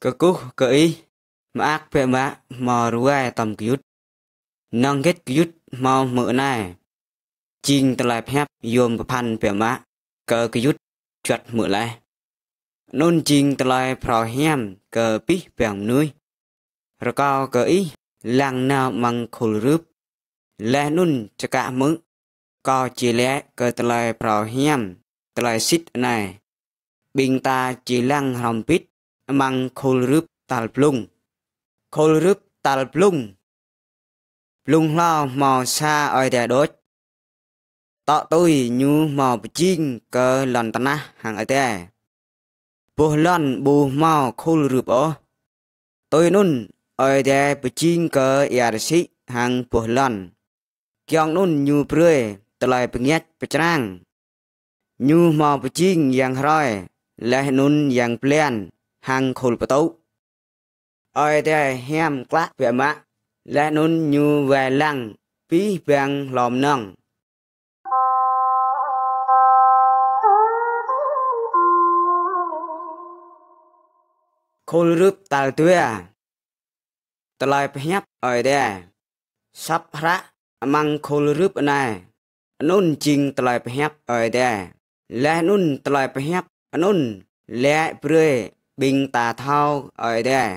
Kekuh keih maak pe ma mo ruai tam kyut. Nong get kyut mau mỡ nai. Chinh ta lại phép yôm pan pe ma cơ kyut chuột mỡ lại. Nôn chinh ta lại pro hem cơ pi bèng nuôi. Rồi cao cơ ý làng nào măng khul rướp. Lẹ nun cho cả mỡ. Có chỉ lẽ cơ ta lại pro hem ta lại xít này. Bình ta chỉ lăng hồng pít mang kolrup talplung kolrup talplung plung lo mò xa oi đè đốt tọ tôi nhu mò chinh cơ lòn tana hàng ở tè bù lòn bù mò kolrup ô tôi nun oi đè chinh cơ yar sĩ hàng bù lòn kiong nun nhu prươi tờ lời bình nhét bình trang nhu mò chinh yang roi lẽ nun yang plen hang khul pa tau oi te hem klak ve ma la nun nyu ve lang pi bang lom nong khul rup tal tua tlai phyap oi te sap ra amang khul rup na nun ching tlai phyap oi te la nun tlai phyap nun លែកព្រឿ bình tà thao ở đây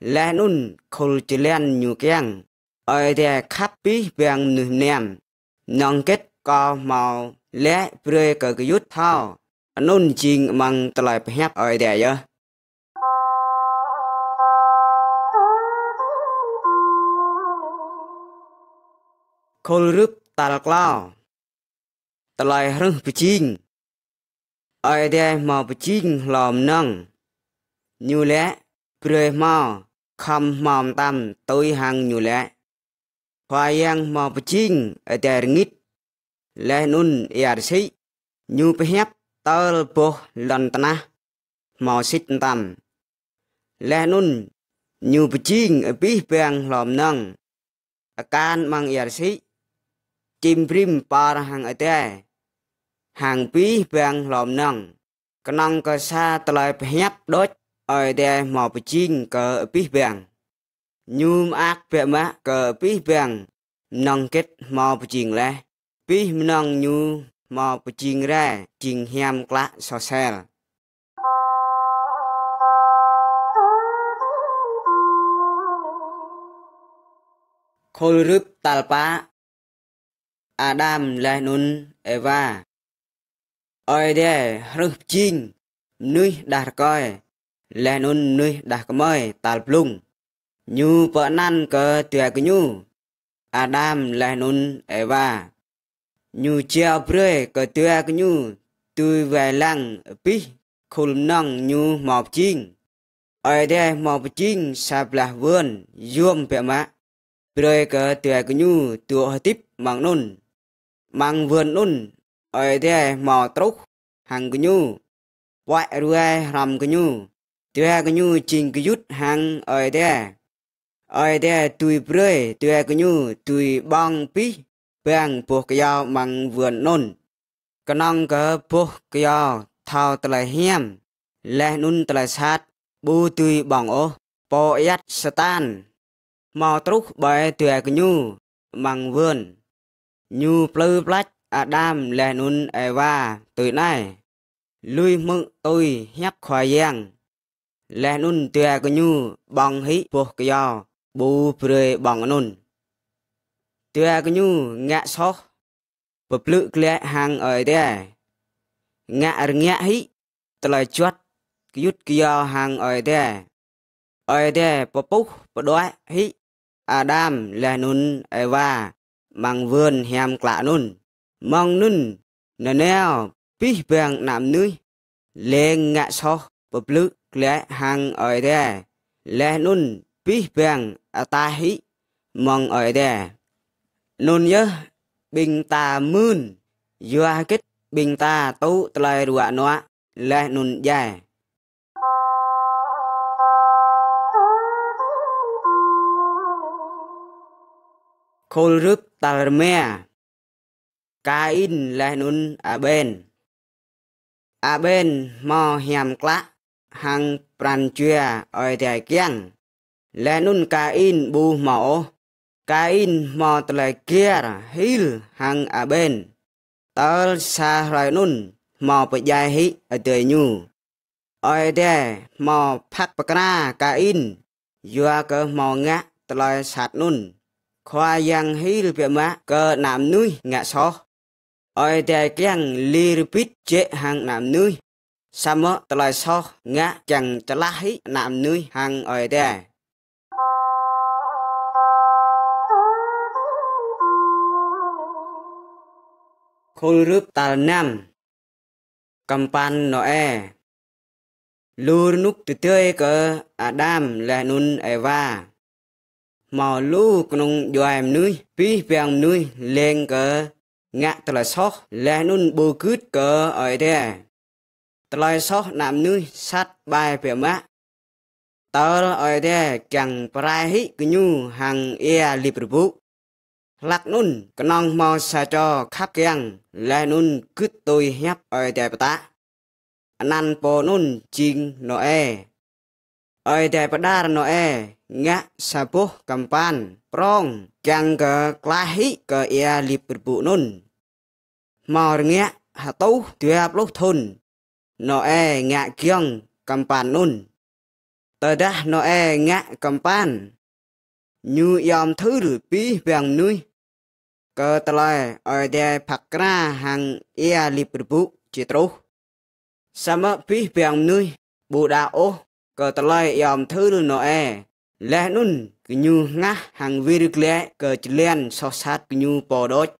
lẽ nun khul chỉ len nhu kiang ở đây khắp bí bèng nụ nèm nông kết có màu lẽ bươi cờ cái yút thao nun chinh măng tờ lại phép ở đây ơ khul rúp tà lạc lao tờ lại rừng bù chinh ở đây màu bù chinh lòm nâng ញូលែព្រឺមកខំមកតាមទុយហាងញូលែផាយ៉ាងមកបជីងអតែរងិតលេះនុនអ៊ីអារស៊ីញូពហៀបតើលពោះលន្តណាមកសិតតាមលេះនុនញូបជីងអពីបែងឡំណងអាការម៉ងអ៊ីអារស៊ីជីមព្រីមប៉ារហាងអតែហាងពីបែងឡំណងកណងកសាតឡៃពហៀបដូច ở đây mò bà chinh cờ bí bèng. Nhùm ác bè mạ cờ bí bèng, nông kết mò bà chinh lè. Bí nông nhu mò bà chinh ra, chinh hiam lạ so sèl. Khôl rướp tàl bá Adam lè nun Eva. Ở đây rớp chinh, nuôi đà coi. leh nun nuih dah kemoy tal plung. Nyu penan ke tia kenyu. Adam leh nun Eva. Nyu chia pre ke tia kenyu. Tui về lăng pih khul nong nyu mọp chinh. Ở đây mọp chinh sạp là vườn yuom bẹ mạ. Pre ke tia kenyu tua tip mang nun. Mang vườn nun. Ở đây mọp trúc hàng kenyu. Quại ruai ram kenyu. ตัวกันยูจิงกยุดหังออยเดอออยเดอตุยเปรยตัวกันยูตุยบองปีเปียงพวกกยาวมังเวือนนนกนองกะพวกกยาวเท่าตะไลเฮียมและนุนตะไลชาดบูตุยบองโอปอยัดสตานមកត្រុសបែទែកញូម៉ាំងវឿនញូផ្លឺផ្លាច់អាដាមលេះនុនអេវ៉ាទុយណែលុយមឹកអុយញាប់ខ្វាយ៉ាងលេះនុនទឿកញូបងហិពោះកយោប៊ូព្រេបងនុនទឿកញូងាក់សោះពភ្លឹកក្លែហាងអើយទេងាក់រងាក់ហិត្លើជាត់កយុតកយោហាងអើយទេអើយទេពពុះបដោះហិអាដាមលេះនុនអេវ៉ាម៉ងវឿនហាមក្លានុនម៉ងនុនណណែវពីបែងណាំនឿយលេងងាក់សោះពភ្លឹកក្លះហាងអរេលេះនុនពីបាំងអតាហិម៉ងអរេនុនយះបិងតាមឿនយោអាកិតបិងតាទៅថ្លៃរួណោះលេះនុនយ៉ាខុលរឹកតាល់មែកាអ៊ីនលេះនុនអាបេន អាបេនមកហាមក្លាក់ hang pranjua oi dai kiang le nun ka in bu mo ka in mo tle kier hil hang a ben tol sa rai nun mo pa dai hi a te nyu oi de mo phak pa kra ka in yua ko mo nga tle sat nun khoa yang hil pe ma ko nam nui nga so oi de kiang li ripit che hang nam nui sa mơ tờ lời so ngã chẳng tờ lá hí nạm nuôi hàng ở đây khôn rướp tà nam cầm pan nó e lùr nút từ tươi cỡ Adam à là nun Eva mò lù con doàm nuôi pi bèng nuôi lên cơ ngã tờ là sót là nun bù cướt cơ ở đây ត្លែសោះណាំនេះសັດបាយប្រមាក់តរអយទេចាំងប្រៃហិគញូហាំងអ៊ែលីប្រពុលាក់នុនកណងមកសាចរខាប់គាំងលែនុនគឺទុយញាប់អយតែបតាអណាន់ពោនុនជីងណូអេអយតែបដារណូអេងាក់សាពុះកំប៉ានប្រងចាំងកក្លាហិកអ៊ែលីប្រពុនុនមករងាក់ហតោទឿបលុះធុន no e ngạ kiêng kampan nun. Tờ đá no e ngạ kampan. Như yom thứ rủi bí vàng nuôi. Cơ tà lời ở đề phạc ra hàng ia lì bụi bụ chỉ trú. Sa mơ bí vàng nuôi bù đà ô. Cơ tà lời yom thứ rủi no e. Lẽ nun cứ như ngã hàng vi rực lẽ cơ chỉ lên so sát cứ như bò đốt.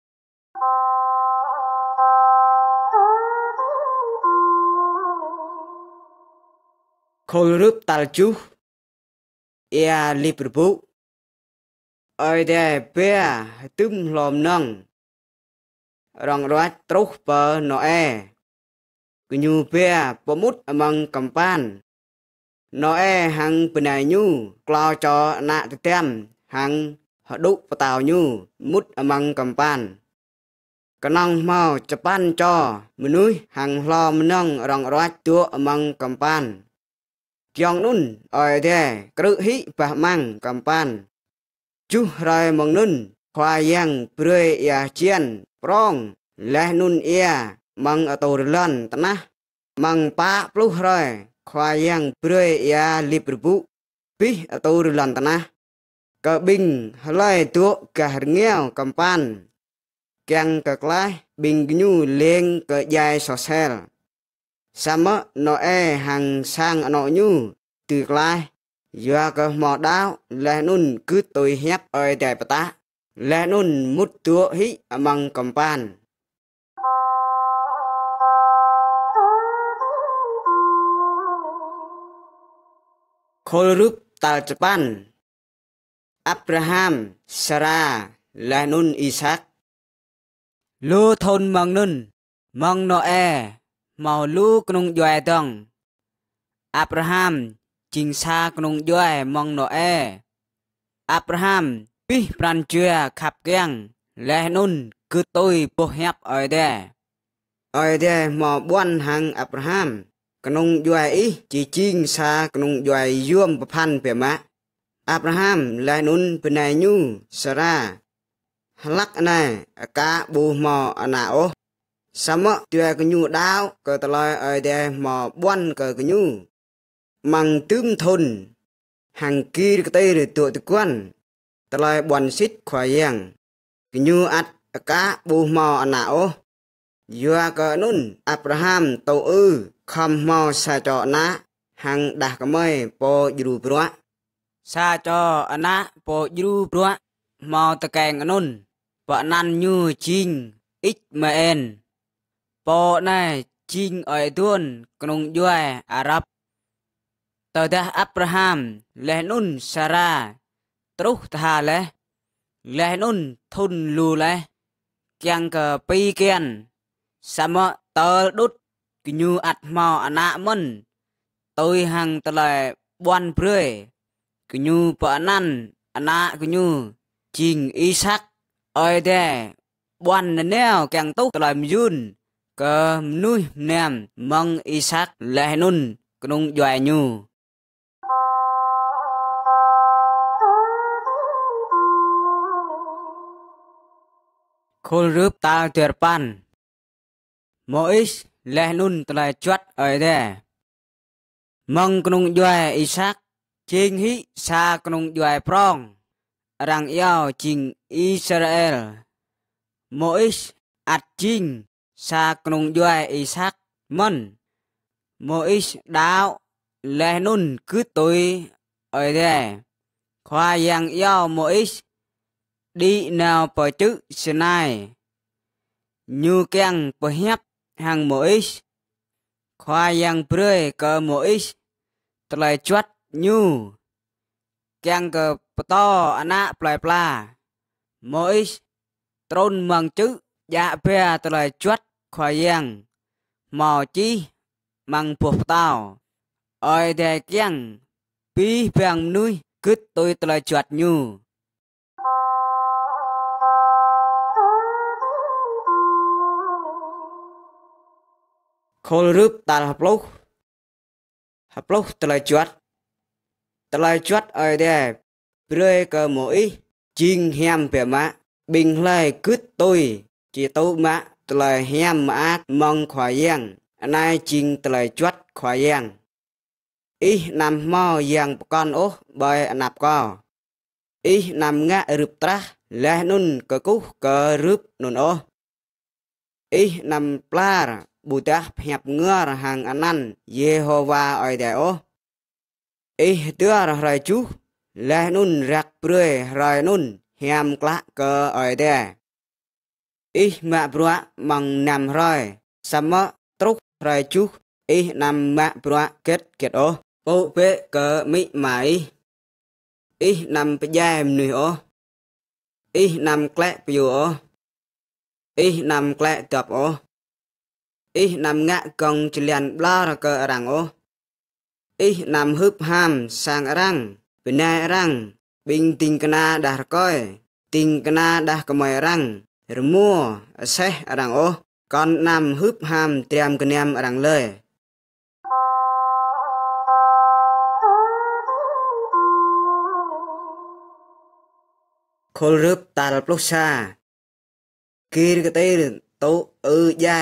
Kolrup talju ia liberbu ơi đề bia tüm lòm nâng rong roát trúc bờ nọ e cứ nhu bia bò mút among cầm pan nọ e hằng bên này nhu clo cho nạ tự tem hằng họ đúc vào tàu nhu mút among cầm pan cái nong mau chập pan cho mình núi hằng lo mình nâng rong roát tua among cầm pan kiong nun oi de krự hi bah mang kam pan chu rai mong nun khoa yang prue ya chien prong leh nun ia mang ato lan tanah mang pa pluh rai khoa yang prue ya lip rubu pi ato lan tanah ka bing halai tu ka ngeo kam pan kiang ka klai bing gnu leng ka jai sosel Sama nó e hàng sang nó nhu từ lai giờ cơ mò đáo lẽ nun cứ tôi hép ơi đại bà ta lẽ nun mút tựa hí măng cầm pan, khôi rúp tà chập bàn Abraham Sarah lẽ nun Isaac lô thôn mang nun mang nó e មកលូក្នុងយយតងអាប់រ៉ាហាំជីងសាក្នុងយយម៉ងណូអេអាប់រ៉ាហាំពីប្រាន់ជឿខាប់គៀងលេះនុនគឺទុយពោះហាប់អើយដែរអើយដែរមកបួនហាំងអាប់រ៉ាហាំក្នុងយយអ៊ីជីជីងសាក្នុងយយយួមប្រផាន់ពេលម៉ាក់អាប់រ៉ាហាំលេះនុនបណៃញូសារ៉ាហលាក់ណាកាប៊ូម៉អណាអូសមទាកញូដាវក៏តឡៃអីដែរមកបួនក៏កញូម៉ងទឹមធុន ហាងគីរកតេរទុតគួនតឡៃបួនសិតខ្វាយ៉ាងកញូអាត់អកាប៊ូមកអណាអូយូក៏នុនអប្រាហាំតូអឺខំមកសាចរណាហាងដាស់កម៉ៃពោយូព្រោះសាចរអណាពោយូព្រោះមកតកែងនុនបណាន់ញូជីងអ៊ីចម៉ែនបោណែជីងអយទួនក្នុងយួរអារ៉ាប់តើដាអាប់រ៉ាហាំលេះនុនសារ៉ាត្រុសថាលេះលេះនុនធុនលូលេះគៀងកពីគៀនសមតើដុតគញូអាត់មកអណាមុនតុយហាំងតលែបួនព្រឿយគញូបណាន់អណាគញូជីងអ៊ីសាក់អយដែបួនណែវគៀងទុកតលែមយូនក៏មនុស្សណាមម៉ងអ៊ីសាក់លេះនុនក្នុងយ៉ែញូខុលរឹបតាលទៀតប៉ាន់ម៉ូអ៊ីសលេះនុនតឡែជាត់អីដែរម៉ងក្នុងយ៉ែអ៊ីសាក់ជេងហ៊ីសាក្នុងយ៉ែប្រង រាំងយ៉ោជីងអ៊ីស្រាអែលម៉ូអ៊ីសអាត់ជីង sa ក្នុងយយអ៊ីសាក់មិនម៉ូអ៊ីសដាវលេនុនគឺទុយអីទេខ្វាយ៉ាងយោម៉ូអ៊ីសឌីណៅបើជឹស្នៃញូកៀងបើហាប់ហាងម៉ូអ៊ីសខ្វាយ៉ាងព្រៃក៏ម៉ូអ៊ីសតលៃជាត់ញូកៀងក៏បតអណាប្លែប្លាម៉ូអ៊ីសត្រូនមងជឹយ៉ាបែតលៃជាត់ខ្វៀងមកជីម៉ាំងពោះផ្ដោអើយតែគៀងពីបាំងនុយគិតទុយត្រជាត់ញូខលរឹបតាល់ផ្លុះផ្លុះត្រជាត់ត្រជាត់អើយតែព្រៃក៏មកអ៊ីជីងហាំប្រម៉ាបិងឡៃគិតទុយជាតូម៉ាក់្លែហាមអាតម៉ងខ្វាយ៉ាងណៃជីងត្លែជាត់ខ្វាយ៉ាងអ៊ីណាំមកយ៉ាងបកនអូសបើណាប់កអ៊ីណាំងាក់រឹបត្រាស់លេះនុនកកុះករឹបនុនអូសអ៊ីណាំផ្លារប៊ូតាស់ភ្ញាប់ងឿរហាងអណាន់យេហូវ៉ាអយដែរអូសអ៊ីទឿររៃជុះលេះនុនរាក់ព្រឿរៃនុនហាមក្លាក់កអយដែរ ih mak bra mong nam roi sama trúc roi chuh ih nam mak bra kết kết ô bộ vệ cờ mỹ mãi ih nam bây giờ em nuôi ô ih nam klẹ bây giờ ô ih nam klẹ tập ô ih nam ngạ công chỉ liền bla ra cờ rằng ô ih nam hướp ham sang răng bên này răng bình tình cana đã coi tình cana đã cầm răng រមួអសេះអរងអូកនណាំហឹបហាមត្រាំកញាំអរងលើខលរឹបតាលប្លុសសាគីរកទេតោអឺយ៉ា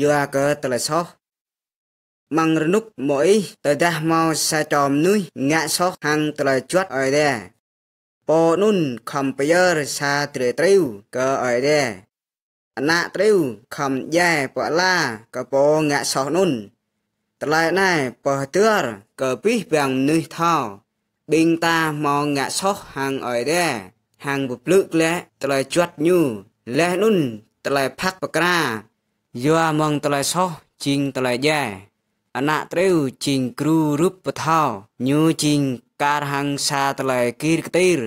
យាកតលសោះម៉ងរនុកមកអីតើដាស់មកសាចំនោះងាក់សោះហាំងតលជាត់អីដែរពនុនខំប្រយរសាត្រេត្រូវក៏អីដែរអណាត្រូវខំយ៉ែបឡាកពងាក់សោះនុនតឡែណែបោះទឿរក៏ពីបាំងនេះថោបិងតាមកងាក់សោះហាងអីដែរហាងពភ្លឹកលែតឡែជាត់ញូលែនុនតឡែផាក់បក្រាយោមងតឡែសោះជីងតឡែយ៉ែអណាត្រូវជីងគ្រូរូបបថោញូជីងការហង្សាតលែគីរកទីរ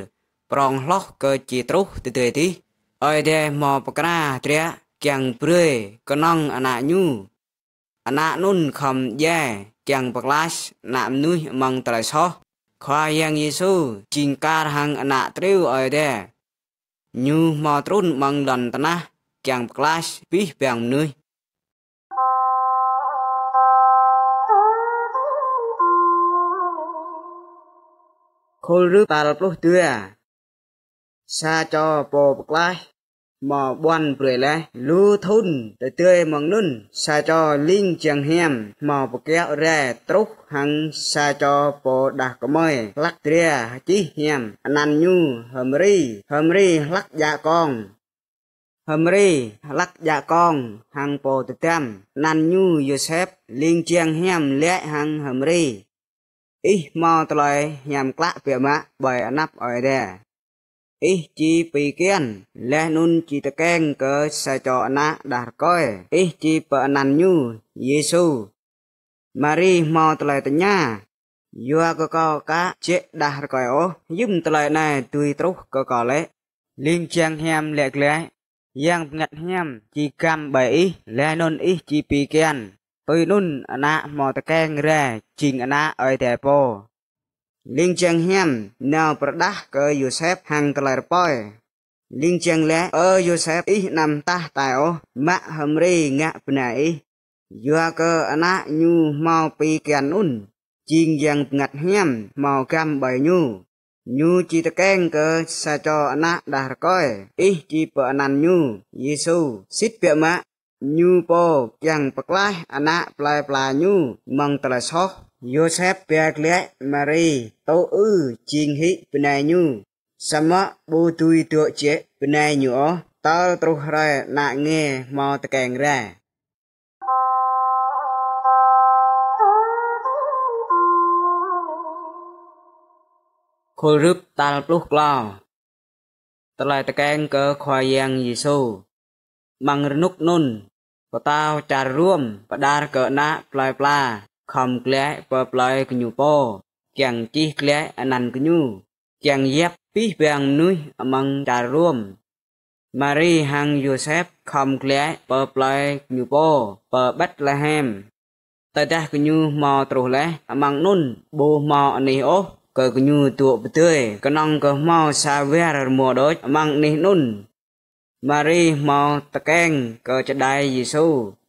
ប្រងលោះកើតជាត្រុសទៅទេទីអយដែរមកបក្រាត្រាគៀងព្រេកណងអណាញូអណានុនខំយ៉ែគៀងបក្លាសណាមនុយម៉ងត្រៃសោះខ្វាយ៉ាងយេស៊ូជីងការហង្អណាត្រាវអយដែរញូមកត្រុនម៉ងលន់តណាគៀងបក្លាសពីបៀងនុយខុលឬតាលប្លុះទឿសាចោពបក្លាយមកបន់ព្រៃលេះលូធុនទៅទឿមកនុនសាចោលីងជាងហៀមមកបកែរ៉ែត្រុសហាំងសាចោពដាស់កមយលាក់ទ្រាជីហៀមអណានញូហឹមរីហឹមរីលាក់យ៉ាកងហឹមរីលាក់យ៉ាកងហាំងពោទៅតាមណានញូយូសេបលីងជាងហៀមលាក់ហាំងហឹមរី ih mau tolai nhằm klak bia mạ bởi ả nắp ỏi đè ih chi pi kiên lẽ nun chi ta keng cơ sa cho na đar coi ih chi pa nan nyu yesu mari mau tolai ta nha yua cơ co cá chế đar coi ô yum tolai này tui trúc cơ co lẽ liên chang hem lẹt lẽ yang ngat hem chi cam bảy lẽ nun ih chi pi kiên បើនុនអណាមកតកែងរ៉ែជីងអណាអើតែពោលីងជាងហាំណៅប្រដាស់ក៏យូសេបហាំងក្លែរប៉យលីងជាងលែអើយូសេបអ៊ីណាំតះតែអូម៉ាក់ហឹមរីងាក់ផ្នែអ៊ីយូក៏អណាញូមកពីកានុនជីងយ៉ាងងាត់ហាំមកកម្មបីញូញូជីតកែងកើសាចរអណាដារកយអ៊ីជីពអណានញូយេស៊ូសិទ្ធិពម៉ាក់ញូពោយ៉ាងប្រក្លាស់អណាក់ផ្លែផ្លាញូម៉ងតឡសោះយូសេបពេលក្លែម៉ារីតូអ៊ឺជីងហ៊ីបណៃញូសមៈប៊ូទុយទុជេបណៃញូអតើត្រុសរ៉ែណាក់ងេមកតកែងរ៉ែខុលរឹបតាល់ព្លុះក្លោតឡៃតកែងកើខ្វាយ៉ាងយេស៊ូ mangrnuk nun patau car ruom padar keuna plai pla khom kleh pe plai knyu po kiang chi kleh anan knyu kiang yep pi bang nui amang car ruom Mary hang Joseph khom kleh pe plai knyu po pe Bethlehem តើតាស់កញូមកត្រុសលេះអាម៉ងនុនបោមកនេះអូក៏កញូទួបទឿកណងក៏មកសាវែរមួដូចអាម៉ងនេះនុនម៉ារីមកតកែងក៏ចដៃយេស៊ូ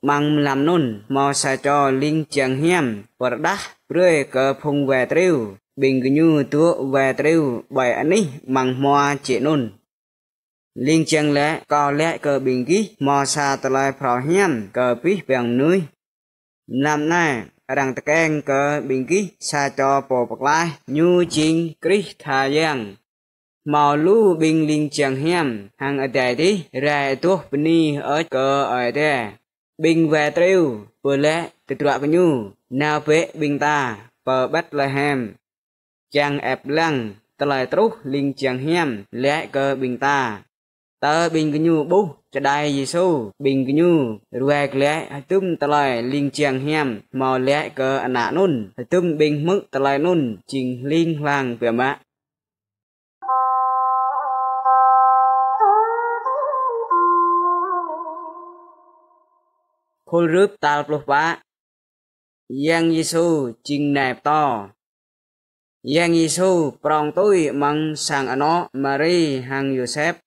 ម៉ាំងឡាំនុនមកសាចរលីងជាងហៀមបរដាស់ព្រឺក៏ភុងវ៉ែត្រាវបិងគញូទួវ៉ែត្រាវបែអានេះម៉ាំងមួជានុនលីងជាងលែក៏លែក៏បិងគីមកសាតឡៃប្រហៀមក៏ពីបែងនុយឡាំណែរាំងតកែងក៏បិងគីសាចរពបក្លាញូជីងគ្រីសថាយ៉ាងមកលូប៊ីងលីងជាងហាំហាងអត់ទេរ៉ែទោះពនីអត់ក៏អត់ទេប៊ីងវ៉ែត្រាវពលៈទត្រកញូណាវេប៊ីងតាបើបាត់លហាំជាងអែបឡាំងត្លែត្រុសលីងជាងហាំលែកក៏ប៊ីងតាតើប៊ីងកញូបុះចដៃយេស៊ូប៊ីងកញូរួយក្លែហើយទុំត្លែលីងជាងហាំមកលែកក៏អណានុនហើយទុំប៊ីងមឹកត្លែនុនជីងលីងឡាងព្រះម៉ាក់ Khulrup tal ploh ba. Yang Yesu jing nẹp to. Yang Yesu prong tui mang sang ano Mary hang Joseph.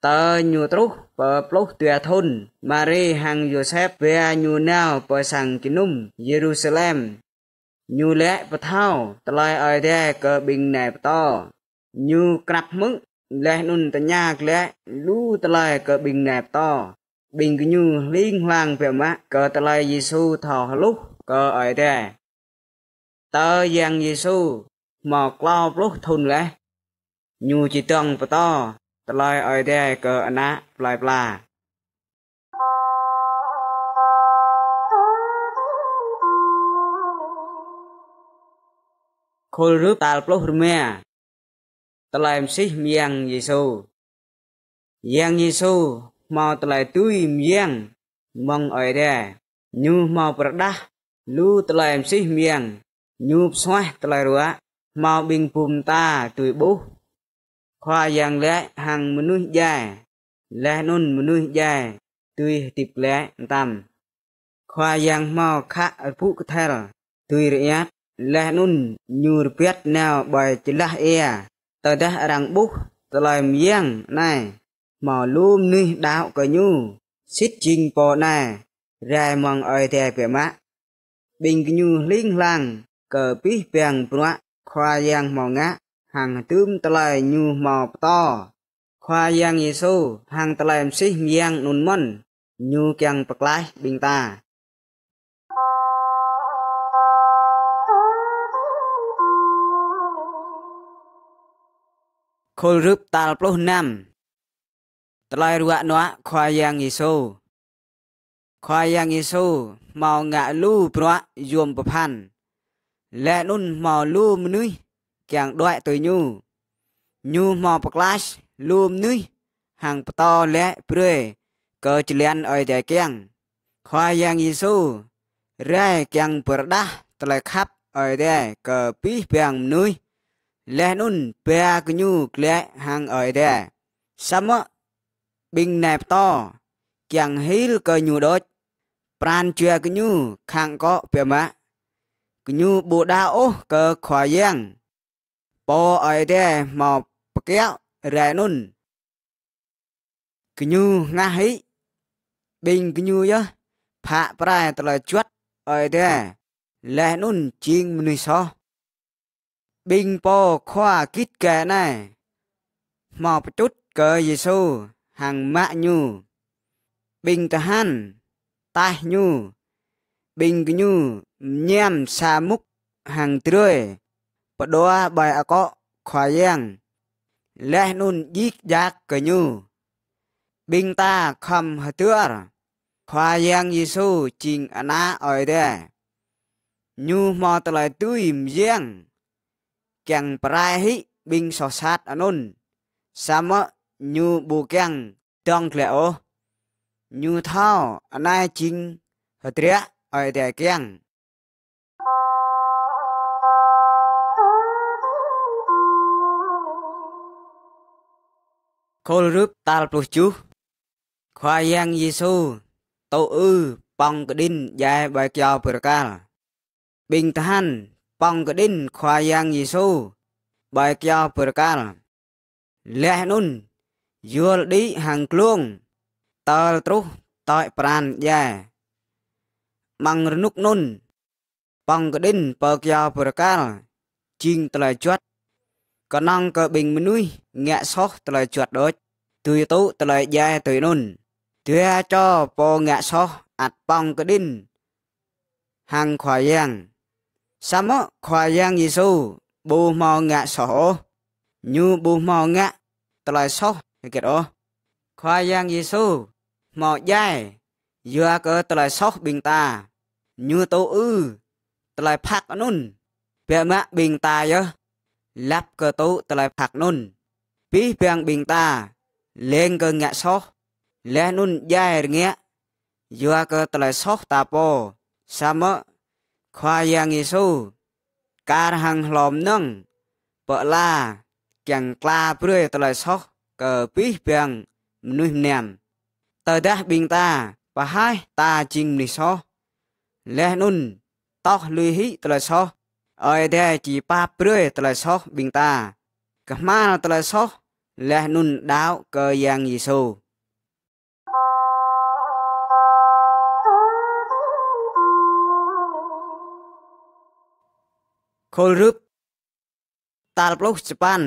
Tờ nhu trúc bờ ploh tùa thun. Mary hang Joseph vea nhu nào bờ sang kinum Jerusalem. Nhu lẽ bờ thao tlai ai đe cờ bình nẹp to. Nhu krap mưng lẽ nun tanya lẽ lu tlai cờ bình nẹp to. ប៊ីងញូលីងឡាងព្រះម៉ាក់ក៏តឡៃយេស៊ូថោះលុះក៏អីដែរតើយ៉ាងយេស៊ូមកក្លោបលុះធុនលេះញូជីតងបតតឡៃអីដែរក៏អណាប្លាយប្លាខុលរូបតាលប្លុះរមែតឡៃមស៊ីមៀងយេស៊ូយ៉ាងយេស៊ូមកតឡៃទួយមៀងម៉ងអយរ៉ាញូមកប្រដាស់លូតឡៃអមស៊ីមៀងញូបស្វះតឡៃរ៉ាមកបិងភូមតាទួយបុះខ្វាយ៉ាងលែកហាំងមនុស្សយ៉ាលែនុនមនុស្សយ៉ាទួយទីបលែកតាំខ្វាយ៉ាងមកខៈពុកថែលទួយរយ៉ាត់លេះនុនញូរពាត់ណៅបើចលាស់អែតើដះរាំងបុះតឡៃមៀងណែមកលូមនេះដោកញូសិតជីងពណារែមងអើយតែប្រមាក់បិញញូលីងឡាំងកើពីពាំងព្រក់ខ្វាយ៉ាងមកងាក់ហាងទឹមតឡៃញូមកបតខ្វាយ៉ាងយេស៊ូហាងតឡៃមិនសិះមៀងនុនមុនញូគៀងប្រក្លាយបិងតាខុលរឹបតាល់ប្លោះណាំតឡៃរួណោះខ្វាយ៉ាងយេស៊ូខ្វាយ៉ាងយេស៊ូមកងាក់លូព្រោះយមប្រផាន់លែនុនមកលូមនុស្សចាំងដួយទៅញូញូមកប្រក្លាស់លូមនុស្សហាងបតលែព្រេក៏ចលៀនអីតែគាំងខ្វាយ៉ាងយេស៊ូរ៉ែគាំងប្រដាស់តឡៃខាប់អីតែក៏ពីពាំងមនុស្សលែនុនបែកញូក្លែហាងអីតែសម Binh nẹp to, chẳng hil cơ nhu đốt. Pran chùa cơ nhu, khang có bìa mạ. Cơ nhu bù đa ô cơ khỏa giang. Bố ơi đê mò bà kéo rẻ nôn. Cơ nhu ngã hí. Binh cơ nhu yớ, phạ prai tờ lời chuất. Ơi đê, lẻ nôn chiên mùi xó. Binh bò khóa kít kè này. Mò bà chút cơ dì xu. hang mak nyu bing tahan tah nyu bing nyu nyam sa muk hang trôi padoa bai ako khoyang leh nun yik yak ka nyu bing ta kham hatur khoyang yesu ching ana oi de nyu mo tlai tui mjang kyang prai hi bing so sát anun sama ញូប៊ូកាំងតងក្លែអូញូថោអណៃជីងហត្រៈអយតែកាំងខលរូបតាលព្រោះជុះខ្វាយ៉ាងយេស៊ូតោអ៊ឺបងកឌិនយ៉ែបាយកោប្រកាលបិងតាហានបងកឌិនខ្វាយ៉ាងយេស៊ូបាយកោប្រកាលលះនុនយល់ឌីហាងក្លួងតើត្រុសតើប្រានយ៉ាម៉ងរនុកនុនបងកដិនបើកយ៉ាប្រកាលជីងត្លែជាត់កណងកបិងមនុយងាក់សោះត្លែជាត់ដូចទុយតុត្លែយ៉ាទុយនុនទឿចោពងាក់សោះអាត់បងកដិនហាងខ្វាយ៉ាងសាមខ្វាយ៉ាងយេស៊ូប៊ូមកងាក់សោះញូប៊ូមកងាក់ត្លែសោះគេគេអូខ្វាយ៉ាងយេស៊ូមកយ៉ែយើកើតឡៃសោះប៊ីងតាញឿតូអ៊ឺតឡៃផាក់នុនពាមៈប៊ីងតាយើឡាប់កើតូតឡៃផាក់នុនពីពាំងប៊ីងតាលេងកើងាក់សោះលេះនុនយ៉ែរងាក់យើកើតឡៃសោះតាពោសាមខ្វាយ៉ាងយេស៊ូការហាំងឡំនឹងបើឡាទាំងក្លាព្រឿតឡៃសោះពីពាំងមនុស្សញាំតើដាស់ប៊ីងតាបហើយតាជីងនេះសោះលះនុនតោះលុយហ៊ីតលសោះអើយដែរជីប៉ាព្រឺតលសោះប៊ីងតាកម៉ាលតលសោះលះនុនដាវកយ៉ាងយេស៊ូខលរឹបតាល់ប្លុសជប៉ុន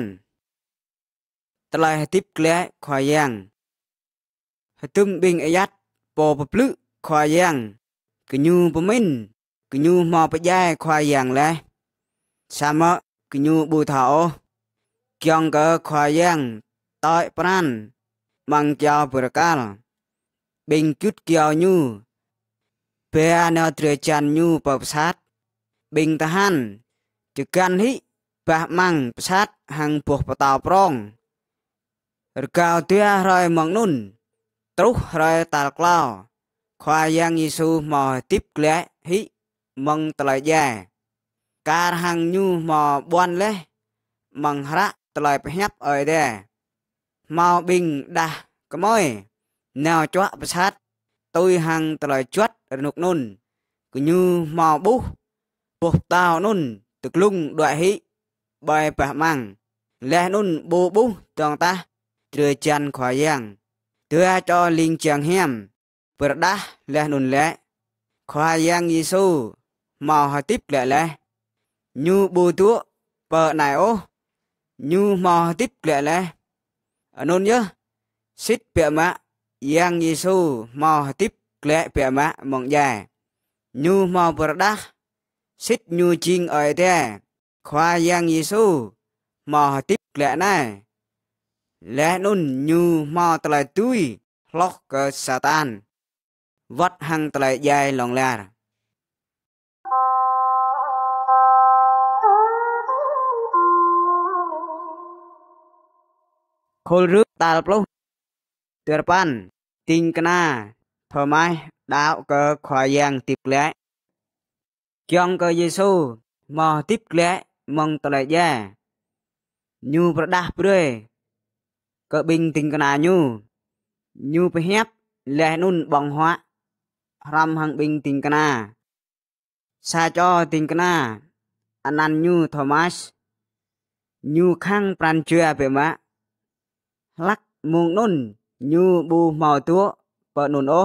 តឡៃហតិបក្លែខွာយ៉ាងហតុមបិងអាយ៉ាត់ពពភ្លឹខွာយ៉ាងកញូពមិនកញូមកបយ៉ាខွာយ៉ាងឡេសាមកញូប៊ូថោគៀងកខွာយ៉ាងតៃប្រានបងចៅប្រកាលបិងជុតគៀវញូពេលអនត្រចានញូបបសាទបិងតហានជកាន់ហិបះម៉ាំងបសាទហាំងពោះបតោប្រងរកោទះរយមកនុនត្រុសរយតាលក្លោខ្វាយ៉ាងយេស៊ូមកទីបក្លែហិមកតលាយ៉ាការហាំងញូមកបួនលេះមកហរៈតលាយប្រញាប់អើយដែរមកប៊ីងដាស់កម៉យណៅជាប់ប្រឆាត់ទុយហាំងតលាយជាត់រនុកនុនគញូមកបុះពុះតោនុនទឹកលុងដួហិបាយប៉ះម៉ាំងលះនុនបូបុះតងតា trưa chân khóa giang. đưa cho linh chàng hiểm, bữa đá lẽ nụn lẽ. Khóa giang dì xu, màu hòa tiếp lẽ lẽ. Nhu bù tố, bờ này ô. như màu hòa tiếp lẽ lẽ. Ở nôn nhớ, xích bịa mạ, giang dì xu, màu hòa tiếp lẽ bịa mạ mộng dài. như màu bữa đá, xích như chinh ở đây Khóa giang dì xu, màu hòa tiếp lẽ này. លែនុនញូមកតឡៃទួយឡោះកសាតានវត្តហាំងតឡៃយ៉ៃឡងឡារខុលរឹកតាលប្លុះទើប៉ាន់ទីងកណាធ្វើម៉េចដាវក៏ខ្វាយ៉ាងទីក្លែចង់ក៏យេស៊ូមកទីក្លែមកតឡៃយ៉ាញូប្រដាស់ព្រឿ kebing ting kena nyu nyu pehep leh nun bong hoa ram hang bing ting kena sa cho ting kena anan nyu thomas nyu khang pran chua pe ma lắc muông nun nyu bu màu tua bờ nun ô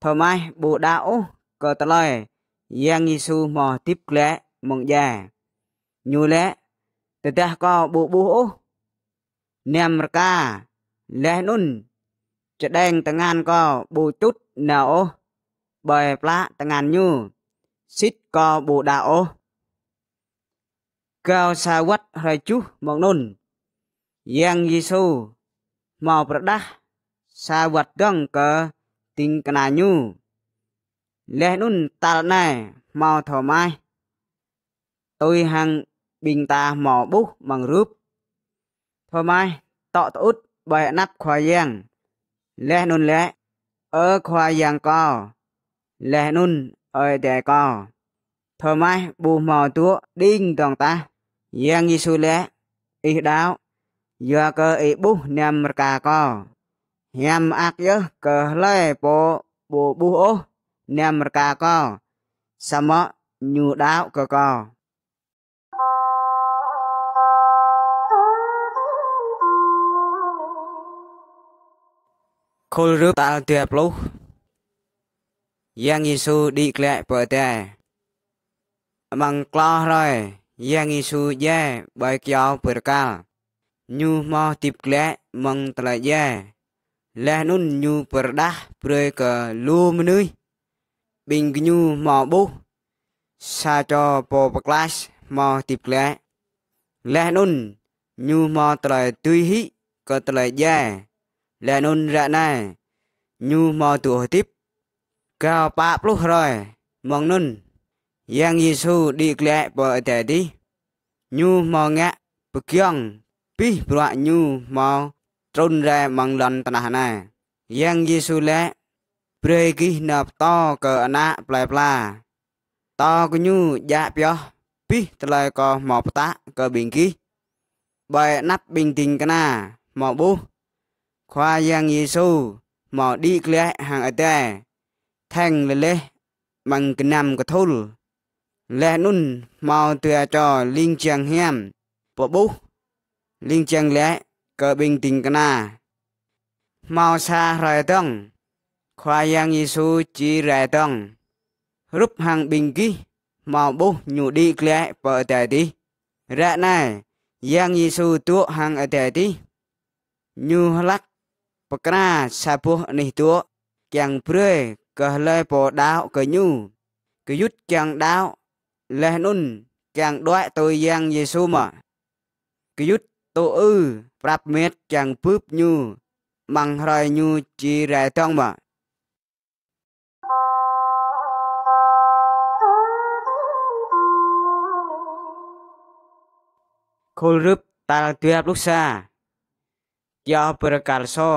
thomas bu đạo cờ tờ lời yang yisu mò tiếp lẽ mong già nhu lẽ từ ta có bu bu ô អ្នកមរកាលេះនុនចដែងតងានក៏ប៊ូទុតណៅអូបើផ្លាតងានញូសិតក៏ប៊ូដាអូកៅសាវត្តហើយជុះមកនុនយ៉ាងយេស៊ូមកប្រដាស់សាវត្តងក៏ទិងកណាញូលេះនុនតាល់ណែមកធម៉ៃទុយហាំងប៊ីងតាមកបុះមករូបធ្វើម៉េចតក់ត្អ៊ុតបែណាប់ខ្វាយ៉ាងលះនុនលះអើខ្វាយ៉ាងកោលះនុនអើតែកោធ្វើម៉េចប៊ូមកទួឌីងតងតាយ៉ាងយេស៊ូលះអ៊ីដាវយកកអ៊ីប៊ូញាំរកាកោញាំអាក់យើកលែពោប៊ូប៊ូអូញាំរកាកោសមញូដាវកកោ Kulrup tal tia pluh. Yang Yesu di klek pete. Mang klah rồi, Yang Yesu ye bai kiao perkal. Nyu mo tip klek mong tla ye. Leh nun nyu perdah prei ke lu menui. Bing nyu mo bu. Sa cho po paklas mo tip klek. Leh nun nyu mo tla tui hi ke tla ye. lenun ra nai nyu mo tu tiếp cao ba plus rồi mong nun yang Giêsu đi lẹ bờ tè đi nyu mo ngã bực kyong pi bra nyu mo trôn ra mong lần tana nai yang Giêsu lẹ prê kí nạp to cờ nạ plai pla to cứ nyu dạ pio pi tlai có mò ta cờ bình kí bài nắp bình tình cái na mò bu khoa yang su mò đi lẽ hàng ở tè thành lê lê bằng cái nằm của thôn lê nun mò tùa cho linh chàng hiểm bộ bú linh chàng lẽ cờ bình tình cái nà mò xa rời tông khoa yang su chỉ rời tông rúp hàng bình kí mò bú nhủ đi lẽ bờ tè đi ra này yang Giêsu tuộc hàng ở tè đi như lắc បក្រាសាពុះនេះទួទាំងព្រេកះលែពោដាវកញូកយុទ្ធទាំងដាវលេះនុនទាំងដួយទៅយ៉ាងយេស៊ូមកកយុទ្ធទៅអឺ ប្រាប់មេតទាំងពឹបញូម៉ងរយញូជីរ៉ែតងមកខុលរឹបតាល់ទឿបលុកសាជាប្រកាលសោ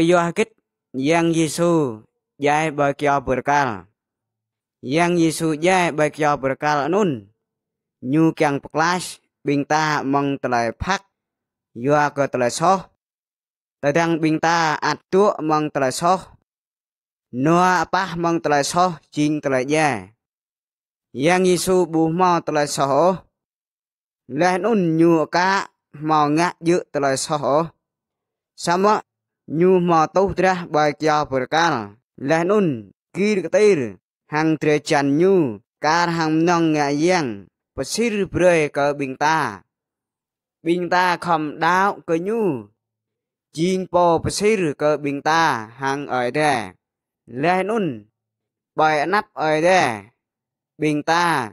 yohakit yang Yesu jai bakyo berkal. Yang Yesu jai bakyo berkal nun. Nyu yang peklas bingta meng mong telai pak. Yua ke telai soh. Tadang bingta atu mong telai soh. Noa apa mong telai soh jing telai jai. Yang Yesu buh mau telai soh. Leh nun nyu ka mau ngak yuk telai soh. Sama nyuh matuh trah baikya perkal leh nun kir ketir hang tre chan nyu kar hang nong ngạ yang pasir bre ka bing ta bing ta khom đáo cơ nhu chiên po pasir ka bing ta hang ở đe leh nun bài nắp ở đe bing ta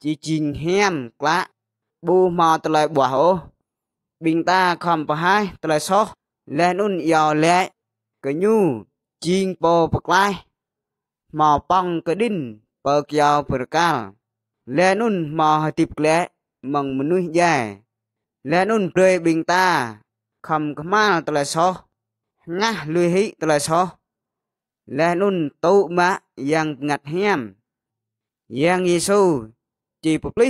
chỉ chiên hem quá bu mò tờ lại bỏ bing ta khom pa hai tờ lại sốt លែនអ៊ុនយ៉ោលែកញូជីងបោប្រក្លែមកប៉ងកឌិនបើកយ៉ោប្រកាលលែនអ៊ុនមកហតិបក្លែមកមនុស្សយ៉ាលែនអ៊ុនព្រៃបិងតាខំខ្មាល់តលែសោះងាស់លុយហិតលែសោះលែនអ៊ុនតូម៉ាយ៉ាងងាត់ហៀមយ៉ាងយេស៊ូជីពប្លី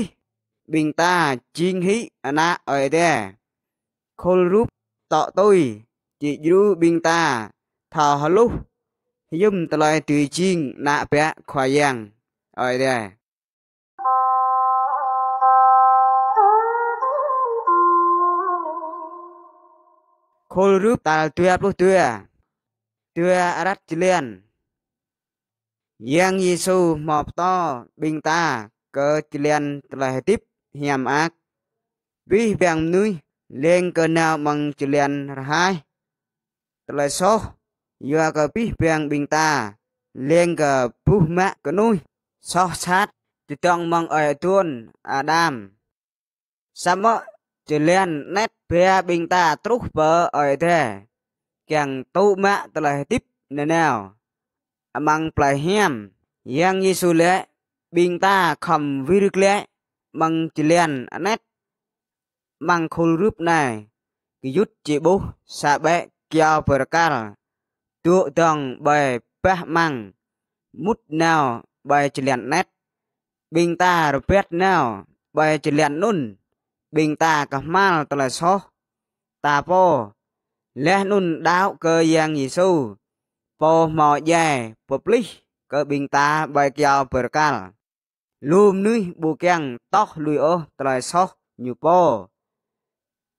បិងតាជីងហិអណាអីដែរខុលរូបតតុយជីជ្រូប៊ីងតាថោហលុះយឹមតឡៃទឺជីងណាក់ប្រាក់ខ្វាយ៉ាងអើយដែរខុលរូបតាលទឿព្រោះទឿទឿរ៉ាត់ជលៀនយ៉ាងយេស៊ូមកតប៊ីងតាកើជលៀនតឡៃទីបញាំអាកវិវាំងនុយលេងកើណៅម៉ងជលៀនរហើយលសោយកកពីបៀងប៊ីងតាលេងកពុះម៉ាក់កនុយសោះឆាត់ទីតងម៉ងអយទួនអាដាម សមៈជាលានណេតបៀប៊ីងតាទ្រុសបើអយទេកាំងតូម៉ាក់តលះទីបណែណៅអម៉ងប្លៃហៀមយ៉ាងយេស៊ូលេប៊ីងតាខំវិរឹកលេម៉ងជាលានណេតម៉ងខុលរឹបណែគយុទ្ធជាបុសាបែ kyo perkara tu dong bay pah mang mút nào bay chỉ liền nét bình ta rồi biết nào bay chỉ liền nun bình ta cả mal tờ là số ta po lẽ nun đáo cơ giang gì su po mò dài public cơ bình ta bay kyo perkara lùm nui bù keng tóc lùi ô tờ là số nhu po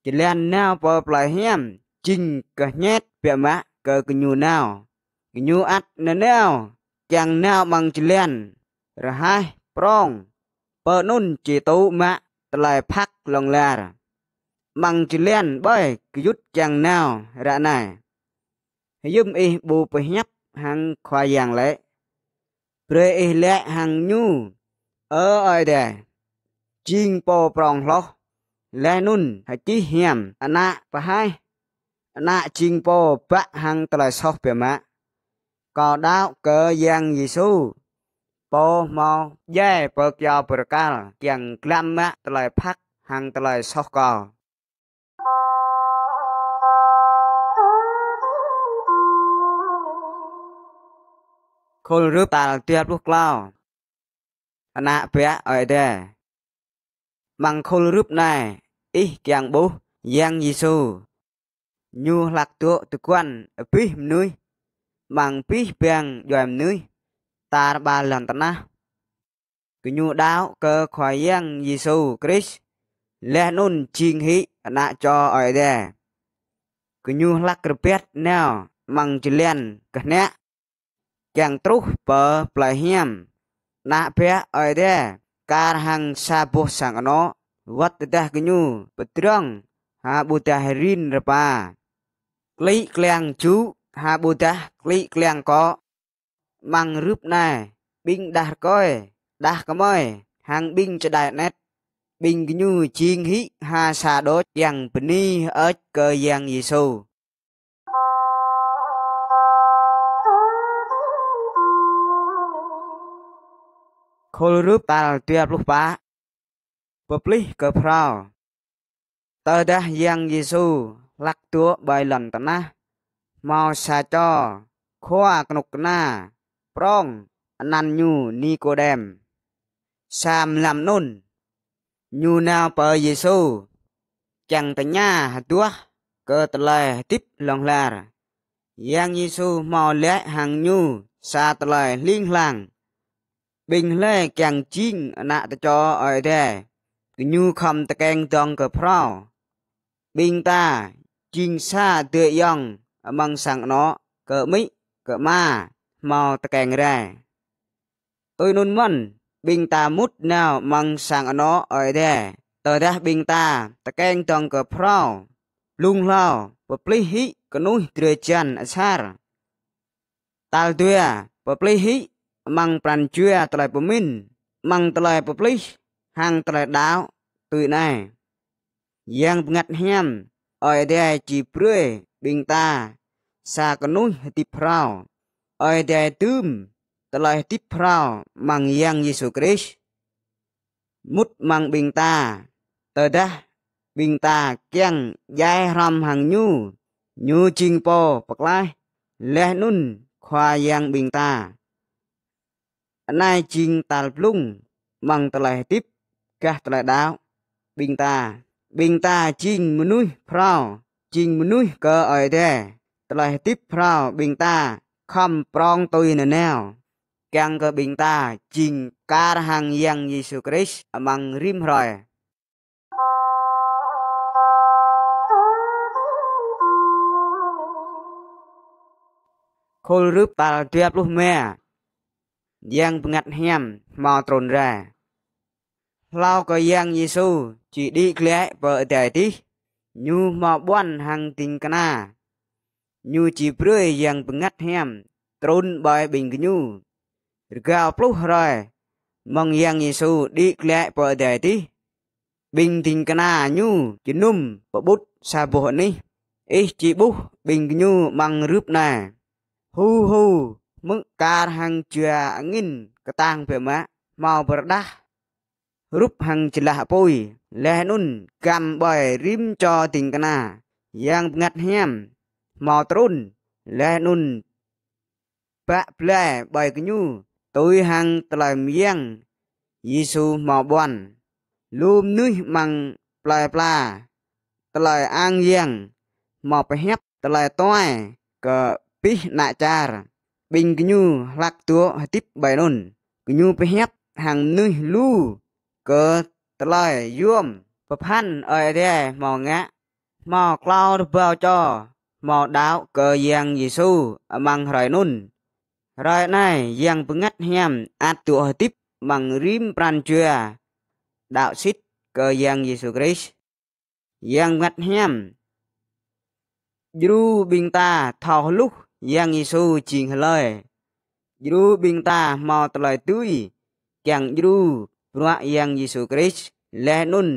chỉ liền nào po play hiểm chinh cả nhét bẹ mạ cờ cái nhu nào cái nhu ắt nè nào chẳng nào bằng chỉ liền rồi hai prong bờ nun chỉ tụ mạ lại phát lòng là bằng chỉ liền bởi cái yút chẳng nào ra này yếm y bù bù nhấp hàng khoa giang lệ rồi y lệ hàng nhu ở ai đề chinh bò prong lo lệ nun hay chi hiểm anh ạ và hai ណាជីងពោបៈហង្ត្រៃសោះពមៈកោដៅកើយ៉ាងយេស៊ូពោមកយ៉ែពើកយោប្រកាលយ៉ាងក្លាំមៈត្រៃផាក់ហង្ត្រៃសោះកោខុលរូបតាលទៀបនោះក្លោអណាពៈអីដែរមង្ខុលរូបណែអ៊ីកៀងបុះយ៉ាងយេស៊ូ nhu lạc tụ tự quan bih mnui bằng bih bèng dòm nui ta ba lần ta na cứ nhu đáo cơ khỏi yang Giêsu Christ lẽ nun chiên hí nạ cho ở đề cứ nhu lạc cơ biết nào bằng chỉ liền cơ nẹ chẳng trúc bờ plei hiểm nạ bé ở đề car hang sa bố sang nó vật tết cứ nhu bất trăng ha bu ta herin ra pa ក្លីក្លៀងជូហាបូតាក្លីក្លៀងកម៉ាំងរឹបណែប៊ីងដាស់កោដាស់កម៉យហាងប៊ីងចដែណេតប៊ីងគញូជីងហ៊ីហាសាដូចយ៉ាងពនីអើចកើយ៉ាងយេស៊ូខលរឹបតាល់ទៀបលុះប៉ាបប្លិះកើប្រោតើដាស់យ៉ាងយេស៊ូលាក់តួបាយលន្តណាមកសាចរខွာក្នុងណា ប្រងអណានញូនីកូដែម សាមឡាំនុនញូណាបើយេស៊ូចាំងតញ្ញាហទួកើតលែទីបឡងឡារយ៉ាងយេស៊ូមកលែកហាងញូសាតលែលីងឡាំងបិងលែចាំងជីងអណតចរអីដែរគញូខំតកែងតងកើប្រោបិងតា jinsa te yong among sang no ke mi ke ma mau ta kang ra oi nun mon bing ta mut nào mang sang no oi de tờ ra bing ta ta kang tong ke pro lung lao pa pli hi ke nu tre chan asar tal tua pa pli hi mang pran chua tlai pa min mang tlai pa pli hang tlai dao tui nai yang ngat hiam អយដែរជីព្រឿបិងតា សាកនុញទីប្រោអយដែរទឹមតឡៃទីប្រោម៉ាំងយ៉ាងយេស៊ូគ្រីស្ទមុតម៉ាំងបិងតាតដាស់បិងតាគៀងយ៉ែរំហាំងញូញូជីងពោបក្លាយលេះនុនខ្វាយ៉ាងបិងតាអណៃជីងតាល់ភ្លុងម៉ាំងតឡៃទីបកះតឡៃដាវបិងតាបិងតាជីងមនុស្សប្រោជីងមនុស្សក៏អីដែរតឡៃទីប្រោបិងតា ខំប្រងទុយនៅណែវកាំងក៏បិងតាជីងការហាងយ៉ាងយេស៊ូគ្រីស្ទអមងរីមរយខុលរឹបតាល់ទៀបលុះមែយ៉ាងផ្ងាត់ហាមមកត្រូនរ៉ា lao có yang Giêsu chỉ đi lẽ vợ tại tí nhu mà buôn hàng tình cana nhu chỉ bơi yang ngắt hem trốn bài bình nhu gạo plus rồi mong yang Giêsu đi lẽ vợ tại tí bình tình cana nhu chỉ num và bút sa bộ ní ít chỉ bút bình nhu bằng rướp nè hu hu mức ca hàng chùa nghìn cái tang về má mau bờ đá រូបហੰចលះពុយលេះនុនកម្មបយរីមចទិងកណាយ៉ាងងាត់ហាមមកត្រុនលេះនុនបាក់ផ្លែបយកញូទុយហੰថ្លៃមៀងយេស៊ូមកបន់លូមនេះម៉ងផ្លែផ្លាថ្លៃអាងយ៉ាងមកប្រហាប់ថ្លៃតွែក៏ពីណាចារបិញកញូឡាក់ទួហតិបបៃនុនកញូប្រហាប់ហាងនេះលូកើតឡៃយួមប្រផាន់អីទេមកងាក់មកក្លោរបោចមកដាវកើយ៉ាងយេស៊ូអមងរៃនុនរៃណៃយ៉ាងពងាត់ញ៉ាំអាចទួទីបមងរីមប្រាន់ជឿ đạo xít cơ giang Giêsu Christ giang ngắt nhầm Dru bình ta thảo lúc giang Giêsu trình lời Dru bình ta mò lời tươi càng Dru ព្រះយ៉ាងយេស៊ូគ្រីស្ទលេះនុន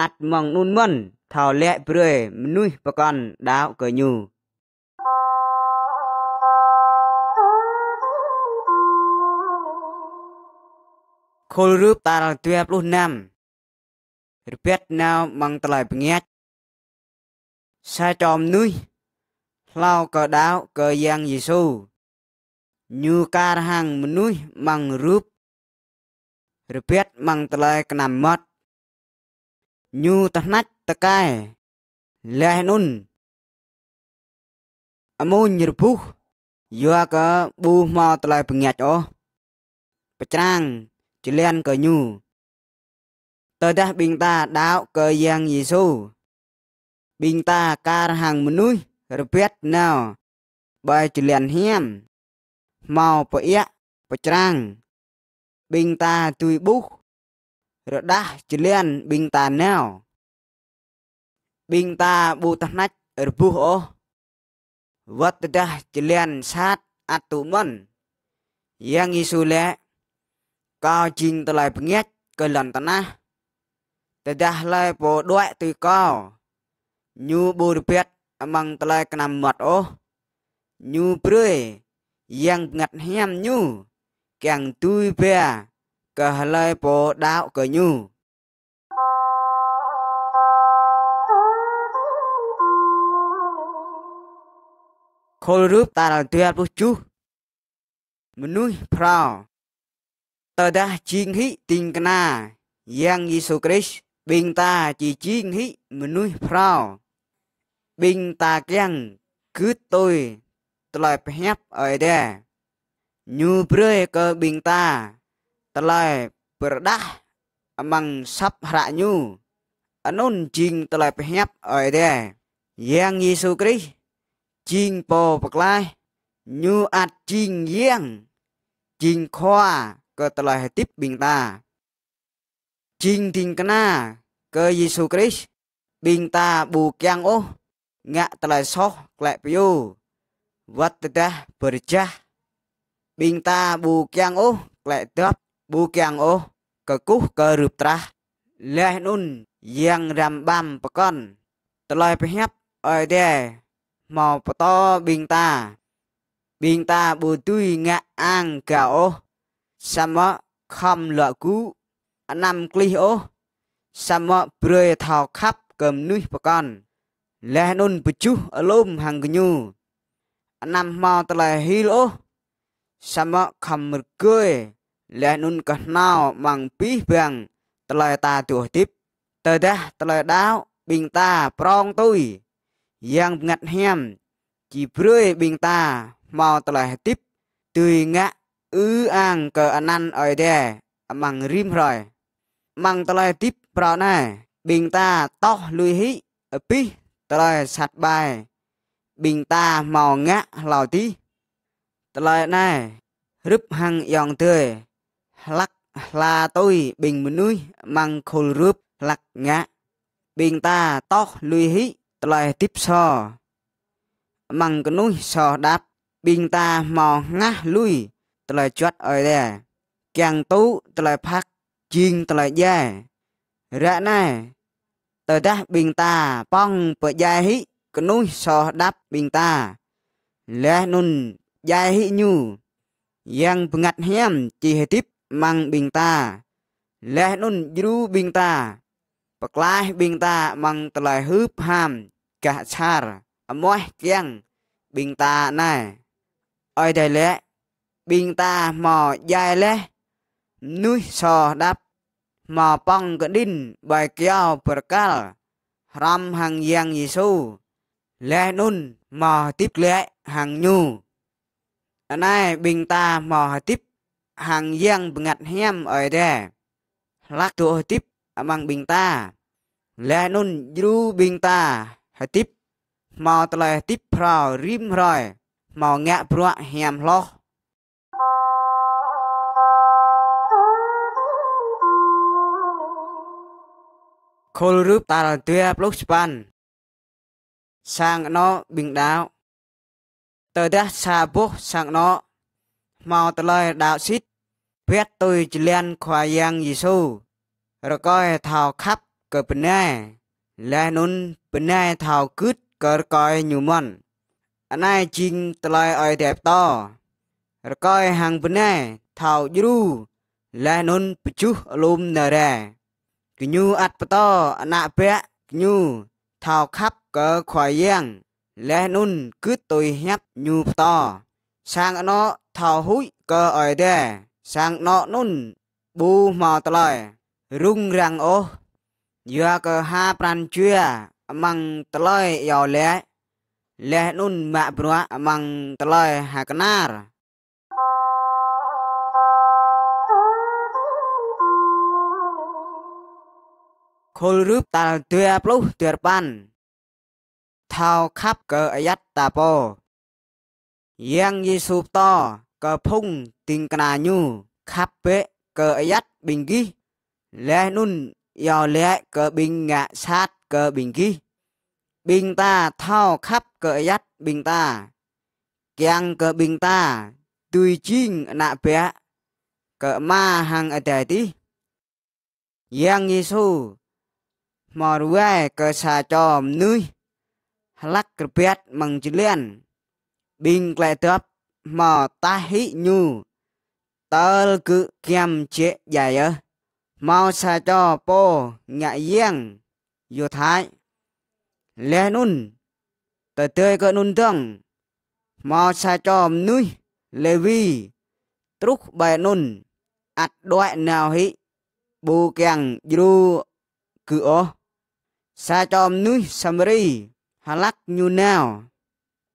អាត់ម៉ងនុនមនថោលះព្រឺមនុស្សប្រកនដាវកញូខុលរូបតារទ្វាបលុះណាំរពាត់ណៅបងតឡៃភ្ងាច់សាចំនុយឡៅក៏ដាវក៏យ៉ាងយេស៊ូញូការហាំងមនុស្សបងរូបរពាត់ម៉ងតឡែកណាំម៉ត់ញូតណាច់តកែលែនុនអមូនរពុះយោកប៊ូមកតឡែបញាច់អូបច្រាំងជលៀនក៏ញូតើដាស់ប៊ីងតាដាវក៏យ៉ាងយេស៊ូប៊ីងតាការហាងមនុស្សរពាត់ណៅបើជលៀនហៀមមកប្រអៀបច្រាំងប៊ីងតាទួយប៊ូសរដាស់ជលៀនប៊ីងតាណៅប៊ីងតាប៊ូតណាច់រប៊ូសអូវត្តដាស់ជលៀនសាតអតុមនយ៉ាងយេស៊ូលែកោជីងតឡៃភ្ញាច់កលន្តណាតដាស់ឡៃពោដួយទួយកោញូបូរពាត់អមងតឡៃកណាំមាត់អូញូព្រឿយយ៉ាងងាត់ហាមញូ càng tui về cả lời bộ đạo cờ nhu khôi rúp ta là tuyệt bố chú mình nuôi prao ta đã chiên hí tình kana yang Giêsu Christ bình ta chỉ chiên hí mình nuôi prao bình ta kiang cứ tôi tôi lại hẹp ở đây như bơi cơ bình ta ta lại bờ đá măng sắp hạ nhu anun chinh ta lại hẹp ở đây yang Giêsu Christ chinh po bạc lai như ạt chinh yang chinh khoa cơ ta lại tiếp bình ta chinh tình kana cơ Giêsu Christ bình ta bù kyang ô ngạ ta lại sót lại piu vật ta berjah ប៊ីងតាប៊ូគៀងអូក្លែកទ័ពប៊ូគៀងអូកកុះកឬបត្រាស់លះនុនយ៉ាងរាំបាំបកនតឡៃប្រហាប់អើដែរមកបតប៊ីងតាប៊ីងតាប៊ូទុយងាក់អាងកោសមខំលកូអណាំក្លីអូ សមប្រយថោខាប់កំនុយបកនលះនុនបជុះអលុំហងញូអណាំមកតឡៃហ៊ីលអូសមខំមឺកុយលះនុនកណោម៉ងពីបាំងតឡៃតាទួទីបតើដាតឡៃដាវប៊ីងតាប្រងទុយយ៉ាងងាត់ហៀមជីព្រឿយប៊ីងតាមកតឡៃទីបទុយងាក់អ៊ឺអាងកើអណាន់អុយដែរម៉ងរីមរយម៉ងតឡៃទីបប្រណែប៊ីងតាតោះលុយហ៊ីអពីតឡៃសាត់បាយប៊ីងតាមកងាក់ឡោទី Tại lại này, rúp hăng dòng tươi, lắc là tôi bình một núi, mang khôn rúp lắc ngã. Bình ta to lùi hí, tại lại tiếp so. Mang cái núi so đáp, bình ta mò ngã lùi, tại lại chót ở đây. Càng tú, tại lại phát, chiên tại lại dài. rẽ này, tới đáp bình ta, bong bởi dài hí, cái núi so đáp bình ta. Lẽ nôn jahinya yang pengat hiam cihetip mang bingta leh nun jru bingta peklai bingta mang telai hup ham kah char amoh kiang bingta nai oi dai leh bingta mò dài leh núi sò đắp mò pong cái đinh bài kéo bờ cal ram hàng giang gisu leh nun mò tiếp leh hàng nhu nay bình ta mò tiếp hàng giang ngặt hem ở đây lắc tụ tiếp mang bình ta lẽ nun du bình ta hãy tiếp mò tlai tiếp rồi rim rồi mò ngạ bro hem lo khôi rúp ta là tuyệt lúc span sang nó bình đáo ទៅរះសាបុះសាងណោមកតឡៃដាវស៊ីតវេតទុយចលៀនខ្វាយ៉ាងយេស៊ូរកយថោខាប់ក៏បណែលែនុនបណែថោគឹតក៏រកយញូមនអណៃជីងតឡៃអយតែបតរកយហាងបណែថោយ្រូលែនុនបជុះអលុំណារ៉ាគញូអត់បតអណបៈគញូថោខាប់ក៏ខ្វាយ៉ាងលេះនុនគឺទុយហាប់ញូផ្តសាងអណោថោហ៊ុយក៏អយដែរសាងណោនុនប៊ូមកតឡៃរុងរាំងអូយ៉ាក៏ហាប្រាន់ជឿអម៉ងតឡៃយោលេះលេះនុនម៉ាក់ព្រោះអម៉ងតឡៃហាកណារខុលរឹបតាល់ទឿប្លុះទឿប៉ាន់ thao khắp cờ yết ta po yang yi sụp to cờ phung tình cà nhu khắp bế cờ yết bình ghi lẽ nun yào lẽ cờ bình ngạ sát cờ bình ghi bình ta thao khắp cờ yết bình ta kiang cờ bình ta tùy chinh nạ bé cờ ma hằng ở tè tí yang yi su mò ruai cờ xà chòm nuôi hlakrbet mangjilian bing kletop mo tahi nyu tơ cứ kiam chế dài ơ mau sa cho po nhạ giang yu thái lê nun tờ tươi cơ nun tương mau sa cho núi lê vi trúc bài nun ạt đoại nào hí bù kèng dru cứ ô sa cho núi samri halak nyu nao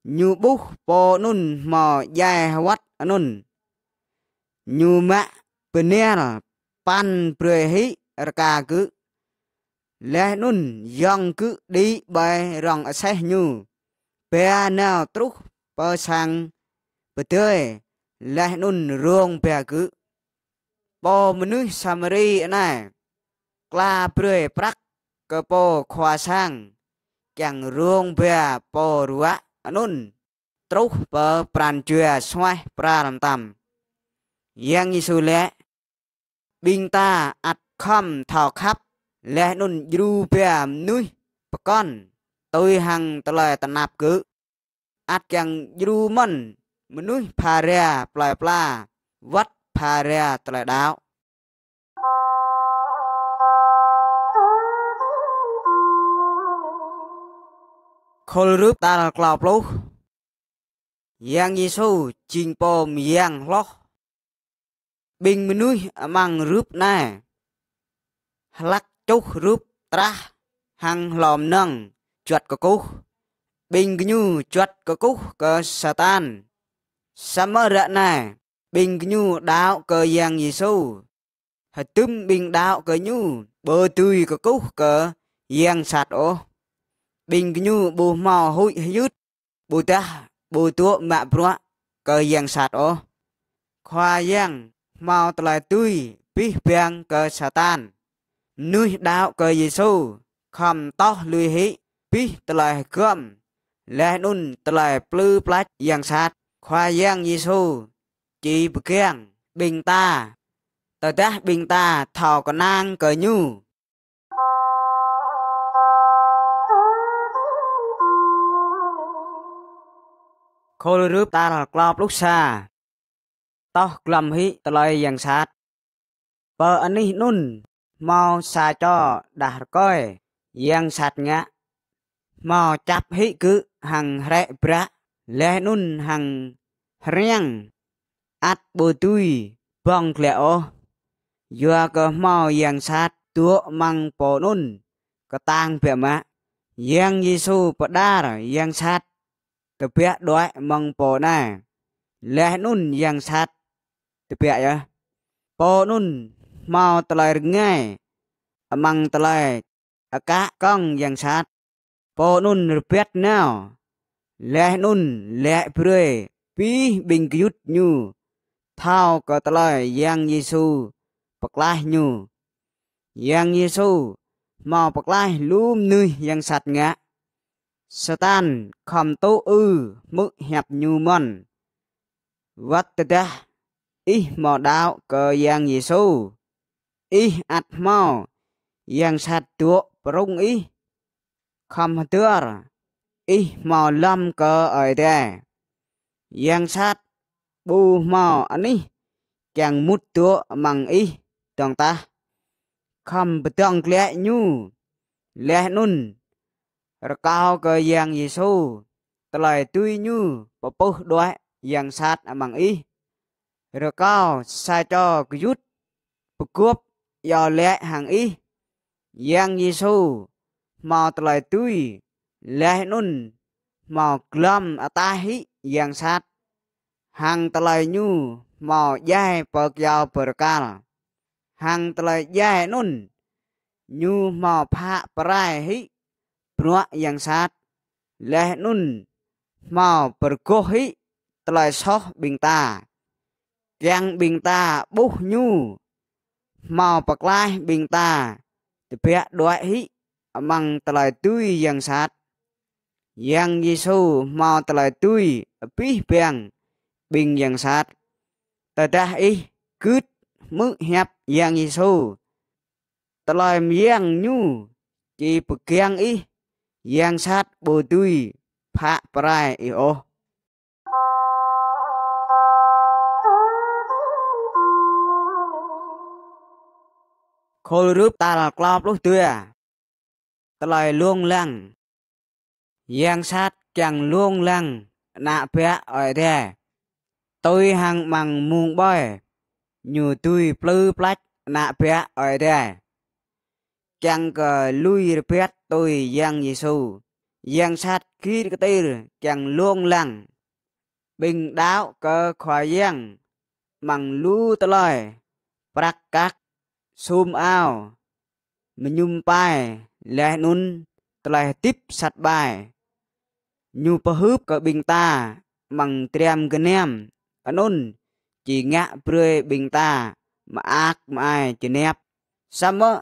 nyu buh po nun mo jae wat anun nyu ma penel pan prehi rka ku leh nun yong ku di bai rong aseh nyu pe nao truh po sang pe tơi leh nun ruong pe ku po menu samari na ក្លាព្រឿយប្រាក់កពោខ្វាសាំងទាំងរួងវាពរវៈអនុនត្រុសបើប្រានជឿស្វេះប្រាលំតាមយ៉ាងយេស៊ូលែប៊ីងតាអត់ខំថោខាប់លេះនុនយូវាមនុស្សបកនទុយហាំងតលែតណាប់គឺអត់ទាំងយូមិនមនុស្សផារាផ្លែផ្លាវត្តផារាតលែដាវ khol rúp ta là klop lô yang yesu chinh po yang lo bình mình núi mang rúp nè lắc chốc rúp tra hàng lòm nâng chuột có cúc, bình như chuột có cú cơ satan samara nè bình như đạo cơ yang yesu hạt tüm bình đạo cơ như bơ tươi có cúc cơ giang sạt ô bình gnu bù mò hụi yút bù ta bù tua mạ bùa cơ yang sạt ô khoa yang mau tলাই tui bí biang cơ satan núi đạo cơ giêsu khom to lùi hí bí tলাই cơm lẽ nun tলাই plư plách yang sạt khoa yang giêsu chỉ bực kiang bình ta tờ ta bình ta thảo có nang cơ nhu ខលរឹបតាលក្លបលុកសាតោះក្លំហ៊ីតឡៃយ៉ាងសាតបើអានេះនុនមកសាចោដាស់រកយយ៉ាងសាតងាមកចាប់ហ៊ីគឺហាំងរ៉ែប្រាក់លេះនុនហាំងរៀងអាត់បូទុយបងក្លែអូយោក៏មកយ៉ាងសាតតួម៉ងពោនុនក៏តាងព្រះម៉ាយ៉ាងយេស៊ូបដារយ៉ាងសាត់ទៅពាក់ដួយម៉ងពោណាលះនុនយ៉ាងឆាត់ទៅពាក់យ៉ាពោនុនមកតឡៃរងាយអម៉ងតឡៃអកាកងយ៉ាងឆាត់ពោនុនរពាត់ណៅលះនុនលះព្រឿយពីបិងយុទ្ធញូ ថោក៏តឡៃយ៉ាងយេស៊ូបក្លាស់ញូយ៉ាងយេស៊ូមកបក្លាស់លូមនឿយយ៉ាងសັດងាក់ស្តានខំតូអ៊ឺមុហាប់ញូមនវត្តដាអ៊ីមកដាវក៏យ៉ាងយេស៊ូអ៊ីអាត់មកយ៉ាងឆាត់ទួប្រងអ៊ីខំទឿរអ៊ីមកលំក៏អីដែរយ៉ាងឆាត់ប៊ូមកអានេះចាំងមុតទួម៉ងអ៊ីតងតាខំបតងក្លែញូលះនុនរកោក៏យ៉ាងយេស៊ូតឡៃទុយញូពពុះដួយយ៉ាងសាតអមងអ៊ីរកោសាចោកយុទ្ធប្រគប់យោលែកហាងអ៊ីយ៉ាងយេស៊ូមកតឡៃទុយលែកនុនមកក្លំអតាហិយ៉ាងសាតហាងតឡៃញូមកយ៉ែបើកយោប្រកាលហាងតឡៃយ៉ែនុនញូមកផាក់ប្រែហិ Pruak yang saat leh nun mau berkohi telah soh bingta yang bingta buh nyu mau paklai bingta tipe doa hi amang telah tui yang saat yang Yesu mau telah tui pih bang bing yang saat tadah ih cứt mứ hiệp yang Yesu telah yang nyu chỉ pegang ih yang sát bồ tui phạ prai ý ô. Khôi rúp ta là klop lúc tươi à. Ta lời luông lăng. Yang sát chẳng luông lăng. Nạ bé ở đây. Tôi hằng mằng muôn bơi. Nhù tui plư plách nạ bé ở đây. Chẳng cờ lui rửa tôi giang Giêsu, giang sát khi cái tê càng luông lăng bình đáo cơ khỏi giang mằng lu tơ lời prak các sum ao mình nhung pai lẽ nun tơ lời tiếp sát bài nhu pa hướp cơ bình ta mằng triam cơ nem anh ôn chỉ ngã prơi bình ta mà ác mà ai chỉ nẹp sao mơ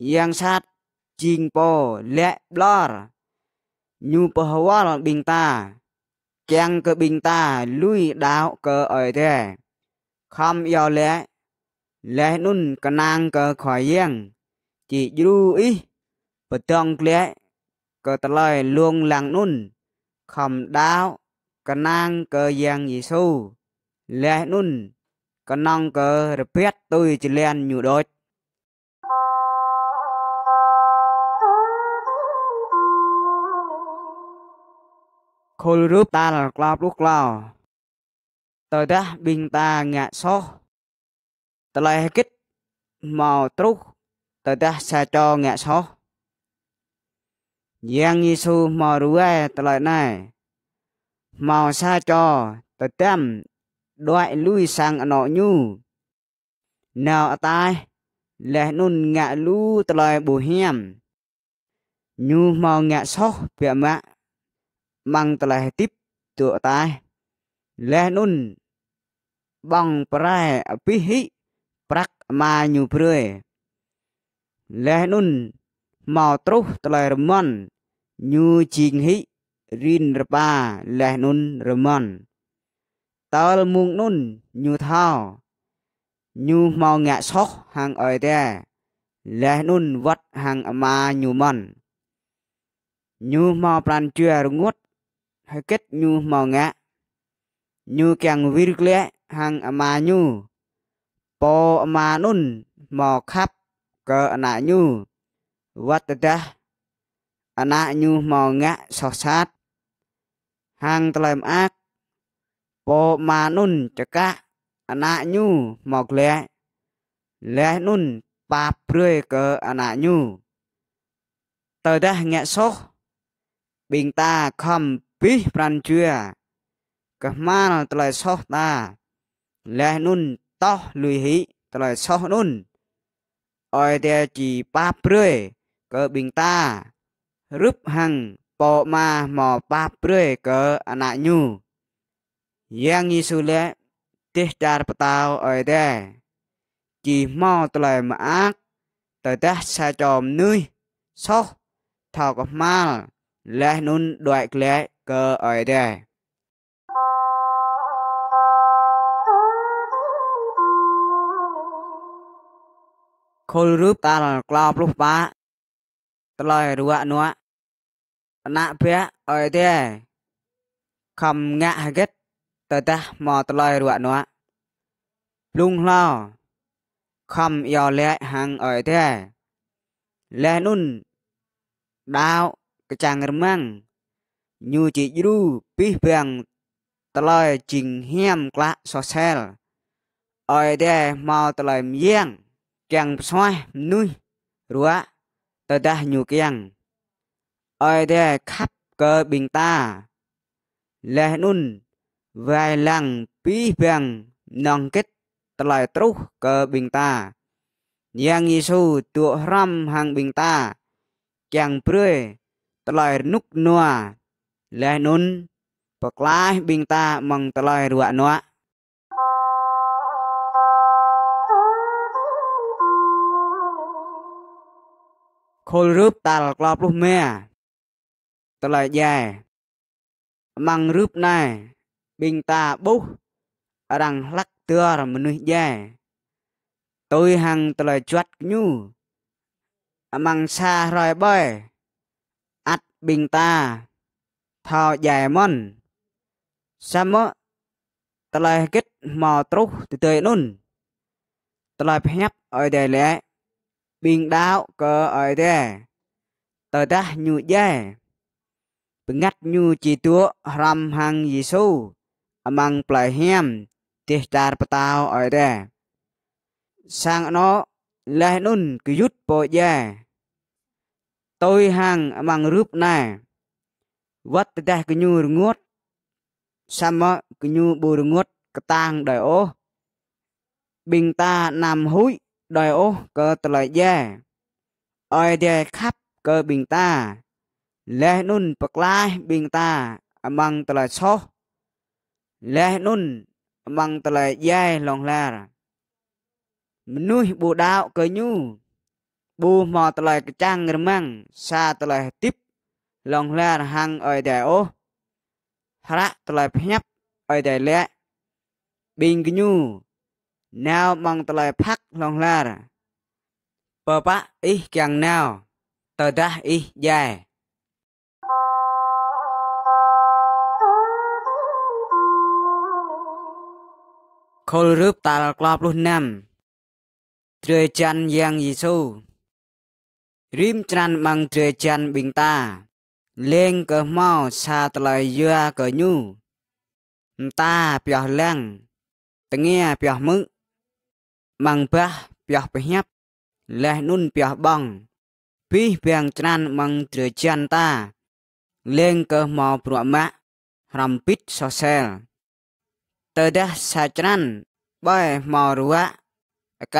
giang sát ជីងបលាក់ប្លរញូពហវលប៊ីងតាទាំងកប៊ីងតាលុយដាវកអើទេខំយោលាលេះនុនកណាងកខយ៉ាងជីជ្រូអ៊ីបតងក្លែកតឡៃលួងឡាំងនុនខំដាវកណាងកយ៉ាងយេស៊ូលេះនុនកណងករពៀតទុយចលានញូដូច khôi rúp ta là cloud lúc lao tới đó bình ta ngạ so ta lại kích màu trúc tới đó xa cho ngạ so giang su màu rúa tới lại này màu xa cho tới tem đoại lui sang nọ nhu nào tai lẽ nôn ngạ lu tới lại bù hiểm nhu màu ngạ so bịa mạng ម៉ងតលេះទីបទួតែលេះនុនបងប្រែអភិហិប្រាក់ម៉ាញូព្រឿលេះនុនមកត្រុសតលេះរមន់ញូជីងហិរិនរបាលេះនុនរមន់តលមុងនុនញូថោញូមកងាក់ឆោះហាងអយតែលេះនុនវត្តហាងអមាញូមន់ញូមកប្រានជឿរងួត hay kết heket nyu monga nyu kyang lẽ hang ama nyu po ama nun mò khắp cờ nạ nhu vắt đá nạ nhu mò ngã sọ sát hàng tầm ác po mà nun chắc cả nạ nhu mọc lẽ lẽ nun ba prươi cơ nạ nhu tờ đá nghe số bình ta không ពីប្រាន់ជឿកម៉ាលតលៃសោះតាលេះនុនតោះលុយហ៊ីតលៃសោះនុនអយតែជីប៉ាព្រឿកប៊ីងតារឹបហាំងប៉ោម៉ាមកប៉ាព្រឿកអណាញូយ៉ាងយេស៊ូលេទេតារបតោអយតែជីម៉ោតលៃម៉ាក់តើតះសាចំនុយសោះថោកម៉ាល់และนุนด้วยแกลเกออ่อยได้คนรูปตาหลกลอบลูกป้าตลอยรัวนัวนาเพี้ยอ่อยได้คำงะเก็ตตตะมอตลอยรัวนัวลุงเล่าคำยอเละหังอ่อยเด้และนุ่นดาว kecanggermang nyu chi ru pih bang talai jing hiam kla sosel oi de mau talai miang kyang soa nui rua ta dah nyu kyang oi de khắp cơ bình ta leh nun vai lang pih bang nong kết talai tru cơ bình ta yang isu tu ram hang bình ta kyang prue តឡយនុកនួលេនុនបក្លាយប៊ីងតាម៉ងតឡយរួនួខលរូបតាលក្លបលុះមែតឡយយ៉ាម៉ងរូបណែប៊ីងតាបុះរាំងឡាក់ទឿរមនុស្សយ៉ាតុយហាំងតឡយជាត់ញូអាម៉ងសារយបយ bình ta thọ dài mòn sa mơ ta lại kết mò trúc từ tươi nôn ta lại phép ở đây lẽ bình đạo cơ ở đây ta ta nhu dè bình ngắt nhu chỉ tựa ram hằng dì su amang plai hiam tih tar patao ở đây sang nó lẽ nôn cứ yút bộ dè តុយហាងម៉ងរូបណាវត្តតែកញូរងួតសមកញូបូរងួតកតាងដោយអូបិងតាណាំហ៊ុយដោយអូក៏តលយ៉ាអយតែខាប់ក៏បិងតាលេះនុនបក្លាយបិងតាអម៉ងតលឆោះលេះនុនអម៉ងតលយ៉ាឡងឡាមនុស្សបូដាវក៏ញូ bu mò tờ lời cái chăng rồi măng xa tờ lời tiếp lòng la hăng ở đại ô hara tờ lời nhấp ở đại lẽ bình cái nhu nào mong tờ lời phát lòng la bờ bá ý càng nào tờ đã ý dài khôi rướp tà lọc lọc luôn năm trời chăn giang dì xu រីមច្រានម៉ងទ្រេចាន់ប៊ីងតា លេងក៏មកសាត្លៃយាក៏ញូមតាពះលាំងតងាពះមឹកម៉ងបះពះប្រញាប់លេះនុនពះបង ពីបៀងច្រានម៉ងទ្រេចាន់តា លេងក៏មកព្រមម៉ាក់រំពីតសសែលតើដាសាច្រានបែមករវៈអក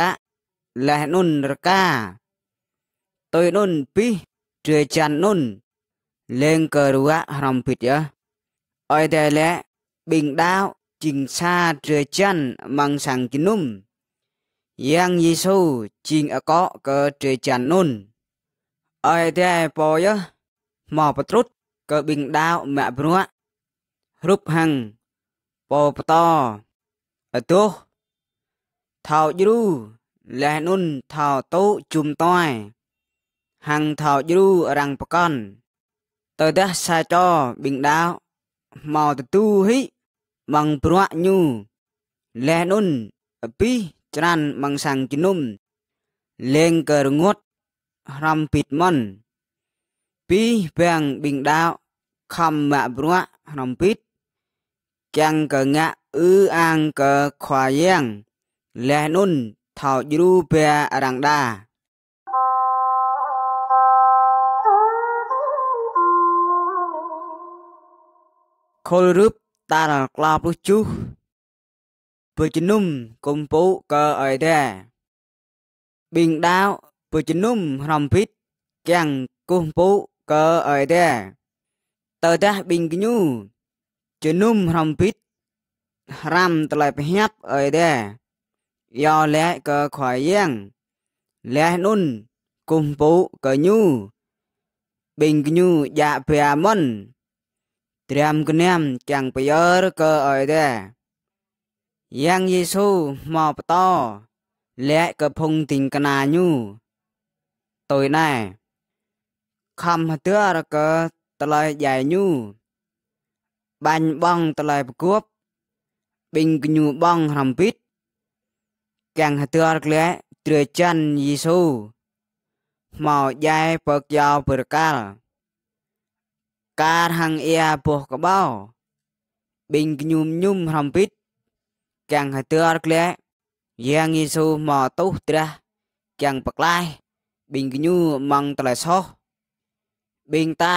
លេះនុនរកាតុយនុនពីជឿចាន់នុនលេងក៏រួរំពិតយ៉ាអយតែលែបិងដាវจิงชาเรือจันมังสังกินุมยังยิสูจิงอเกาะเกเรือจันนุนไอเดปอยะหมอปตรุษเกบิงดาวแม่บรัวรูปหังปอปตออตุเท่ายูและนุนเท่าโตจุมต้อยហាងថោយរូរាំងបកនទៅដះសាចរប៊ីងដាវមកទទូហ៊ីបងព្រក់ញូលេះនុនអពីច្រានបងសាំងជនុំលេងក៏រងត់រំពីតមនពីបាំងប៊ីងដាវខំមកព្រក់រំពីតចាំងក៏ងាក់អ៊ឺអាងក៏ខ្វាយ៉ាងលេះនុនថោយរូបែរាំងដាខលរូបតារក្លាពុជុពុជនុមកំពូកអីដែបិងដាវពុជនុមរំភិតកាំងគុំពូកអីដែតើដាស់បិងគញូជនុមរំភិតរាំតឡៃប្រហាប់អីដែរយោលែកកខ្វាយយ៉ាងលែនុនគុំពូកញូបិងគញូយ៉ាប្រាមុនរាមគណាមទាំងប្រយោរក៏អីដែរយ៉ាងយេស៊ូមកបតលែកក៏ភុងទីងកណាញូទុយណែខំទឿរក៏តឡៃយ៉ៃញូ បាញ់បងតឡៃប្រគប់បិងគញូបងរំពីតកាន់ហទើរក្លែត្រេចាន់យេស៊ូមកយ៉ែពកយោប្រកាល់ការហាងអ៊ីពោះកបោ បិញញុំញុំហំពីតកាំងហតើអត់ក្លែយ៉ាងយេស៊ូមកទុះត្រាស់កាំងបក្លាយបិញញុម៉ងតឡៃសោះបិញតា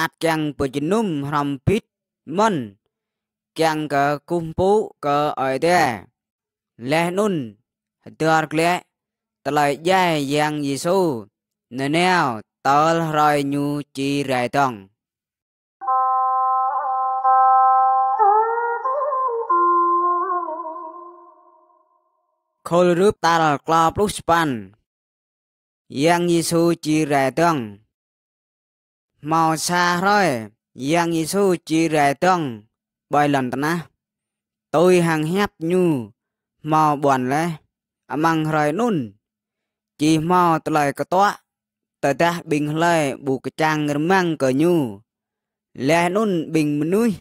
អាចកាំងពជនុំហំពីតមិន chàng cờ cung phú cờ ở thế lẽ nun tựa lẽ tờ lời dài giang giê xu nên nèo tờ rồi nhu chi rải tòng khol rup tal kla plus pan yang yisu chi ra tong màu xa rồi yang yisu chi ra tong bay lần ta tôi hàng hẹp nhu màu buồn lẽ amang rồi nun chỉ màu lời có toa tờ ta bình lời bù cái trang ngầm mang cờ nhu lẽ nun bình nuôi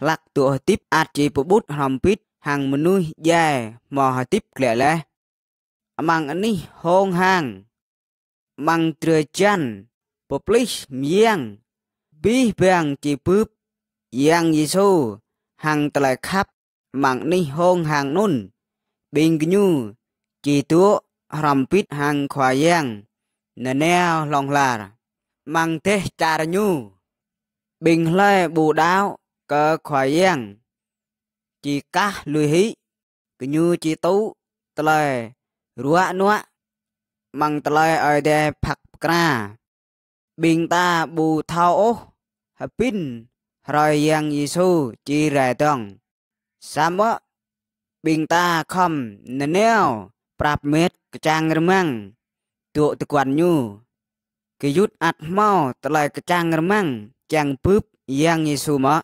lạc tụa tiếp ạt chỉ bút hòm pít ហាងមនុស្សយ៉ែមកហតិបក្លែលេះអម៉ាំងនេះហងហាងម៉ាំងត្រឺចាន់ពប្លីសមៀងប៊ីបាំងជីពឹបយ៉ាងយេស៊ូហាងតឡៃខាប់ម៉ាំងនេះហងហាងនុនប៊ីងគញូជីតួរំពីតហាងខ្វាយ៉ាងណែណែឡងឡាម៉ាំងទេចារញូប៊ីងឡែប៊ូដាវកើខ្វាយ៉ាងជីកាសលុយហ៊ីកញូជីតូតឡែរួនួម៉ងតឡែអយដែរផាក់ក្រាប៊ីងតាប៊ូថោអូហប៊ីនរយយ៉ាងយេស៊ូជីរ៉ែតងសាមប៊ីងតាខំណែវប្រាប់មេតកចាំងរមាំងទួកតគួនញូគេយុទ្ធអាត់ម៉ោតឡែកចាំងរមាំងចាំងពឹបយ៉ាងយេស៊ូមក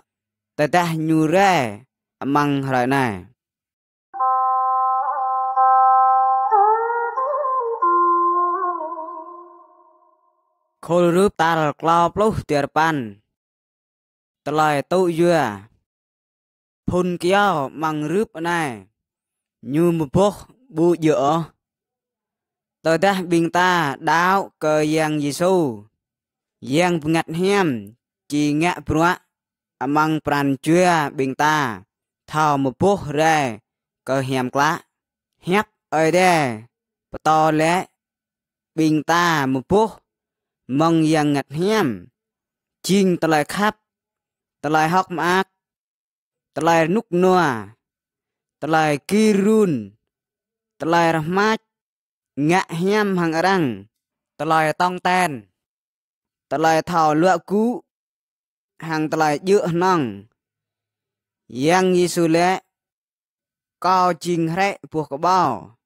តតាញូរ៉ែ măng rồi nè khôi rướp ta lo plú tiệt pan tờ lời tụ dưa phun kéo măng rướp này như một bốc bu dựa tờ ta bình ta đáo cờ giang giê xu giang ngặt hiểm chỉ ngã prua măng pran chưa bình ta ថោមពុះរ៉ែក៏ហាមក្លាហាប់អីដែរបតលែបិងតាមពុះម៉ងយ៉ាងងាត់ហាមជីងតលែខាប់តលែហុកម៉ាក់តលែនុកនួតលែគីរូនតលែរម៉ាច់ងាក់ហាមហងរាំងតលែតងតែន តលែថោលក់គូ ហាងតលែយឺអណង yang Yisule có chinh rẽ buộc bao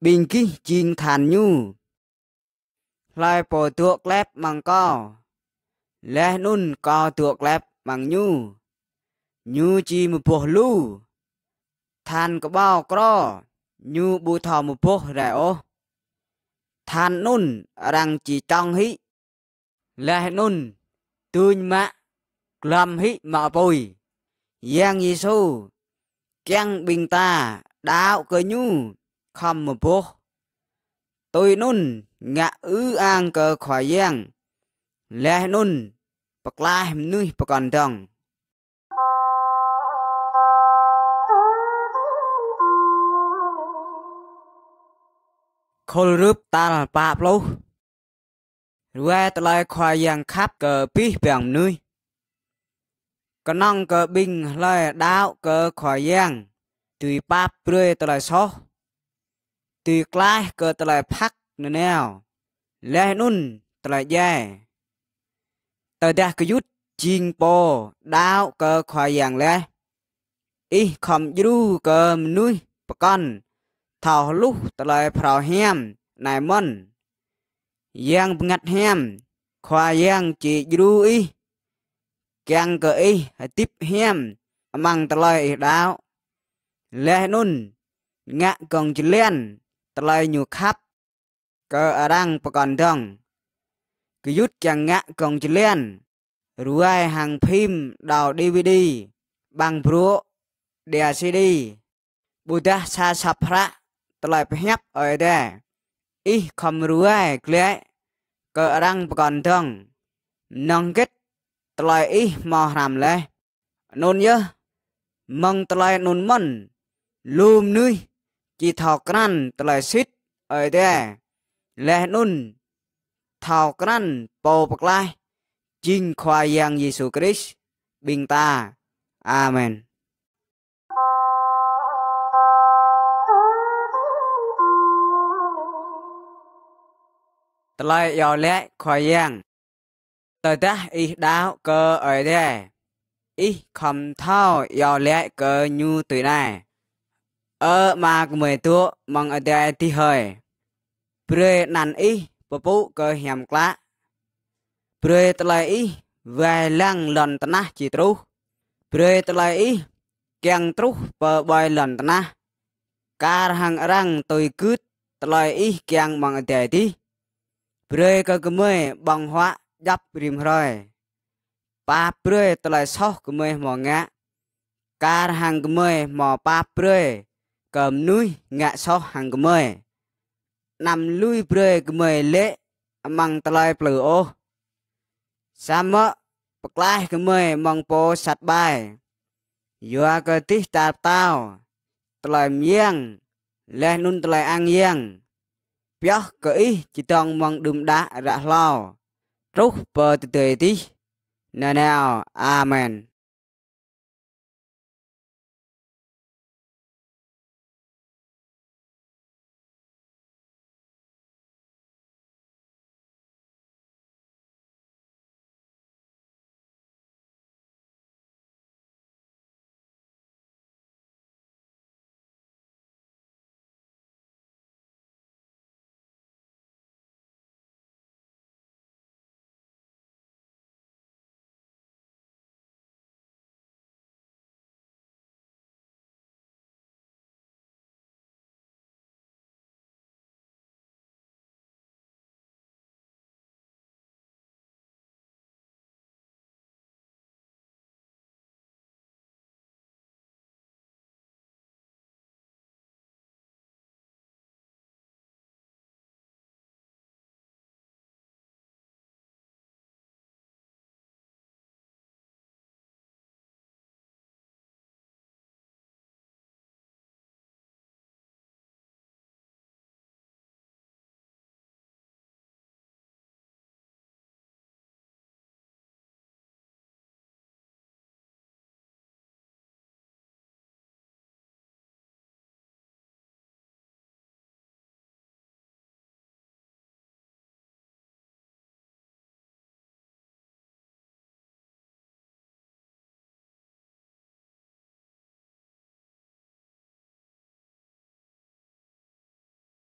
bình kí chinh thàn nhu lại bồ tuộc lép bằng co lẽ nun co tuộc lép bằng nhu nhu chi một buộc lu than có bao cro nhu bu thò một buộc rẻ ô than nun rằng chỉ trong hí lẽ nun tươi mạ làm hí mà bồi ยังยิสูแกงบิงตาดาวกยูคำมบุกตุยนุ่นงะอืออ่างเกอขวายัง แลนุ่นปกลายนุ่ยปกันดองคนรูปตาปาปลุรวยตลายควายยังคับเกอปีเปียงนุยកណងកប៊ីងលែដាវកខយ៉ាងទីប៉ាព្រឿតឡៃសោះទីក្លែកតឡៃផាក់ណណែវលែនុនតឡៃយ៉ែតើដាស់កយុទ្ធជីងពោដាវកខយ៉ាងលែអ៊ីខំយូកមនុស្សប្រកន់ថោលុះតឡៃប្រោហាមណៃមុនយ៉ាងងាត់ហាមខ្វាយ៉ាងជីយូអ៊ី kiang ke ih tip hiam amang telai ih dao leh nun ngạ gong jlian telai nyu khap ke arang pakon dong cứ yút kiang ngạ gong jlian ruai hàng phim đào DVD bằng bro đè CD bù ta sa sập ra telai phép ở đây ih không ruai klei ke arang pakon dong nong kết តឡៃអ៊ីម៉ោហាំលេនុនយើម៉ងតឡៃនុនម៉នលូមនេះជីថោក្រាន់តឡៃស៊ីតអីដែរលេះនុនថោក្រាន់ពោបក្លាស់ជីងខ្វាយ៉ាងយេស៊ូគ្រីស្ទប៊ីងតាអាមែនតឡៃយ៉ោលេះខ្វាយ៉ាងតើតាអ៊ីដាវកើអីទេអ៊ីខំថោយោលែកកើញូទុយណែអឺមកមួយទួម៉ងអត់ទេទីហើយព្រេណាន់អ៊ីពពុកើហៀមក្លាព្រេតឡៃអ៊ីវ៉ៃឡាំងលន់តណាស់ជីត្រុសព្រេតឡៃអ៊ីកៀងត្រុសបើបាយលន់តណាស់ការហាំងរាំងទុយគឺតឡៃអ៊ីកៀងម៉ងអត់ទេទីព្រេកើកមើបងហွားចាប់ព្រីមរយប៉ាព្រឺតលៃសោះក្មេមកងាក់ការហាំងក្មេមកប៉ាព្រឺកំនុយងាក់សោះហាំងក្មេណាំលុយព្រឺក្មេលេអម៉ងតលៃផ្លឺអូសាមបក្លាយក្មេម៉ងពោសັດបាយយោកតិតាតោតលៃមៀងលេះនុនតលៃអាំងយ៉ាងផ្យោះកអ៊ីជីតងម៉ងឌឹមដាក់រះឡោ Ruh Batudaitih Nanao. Amen.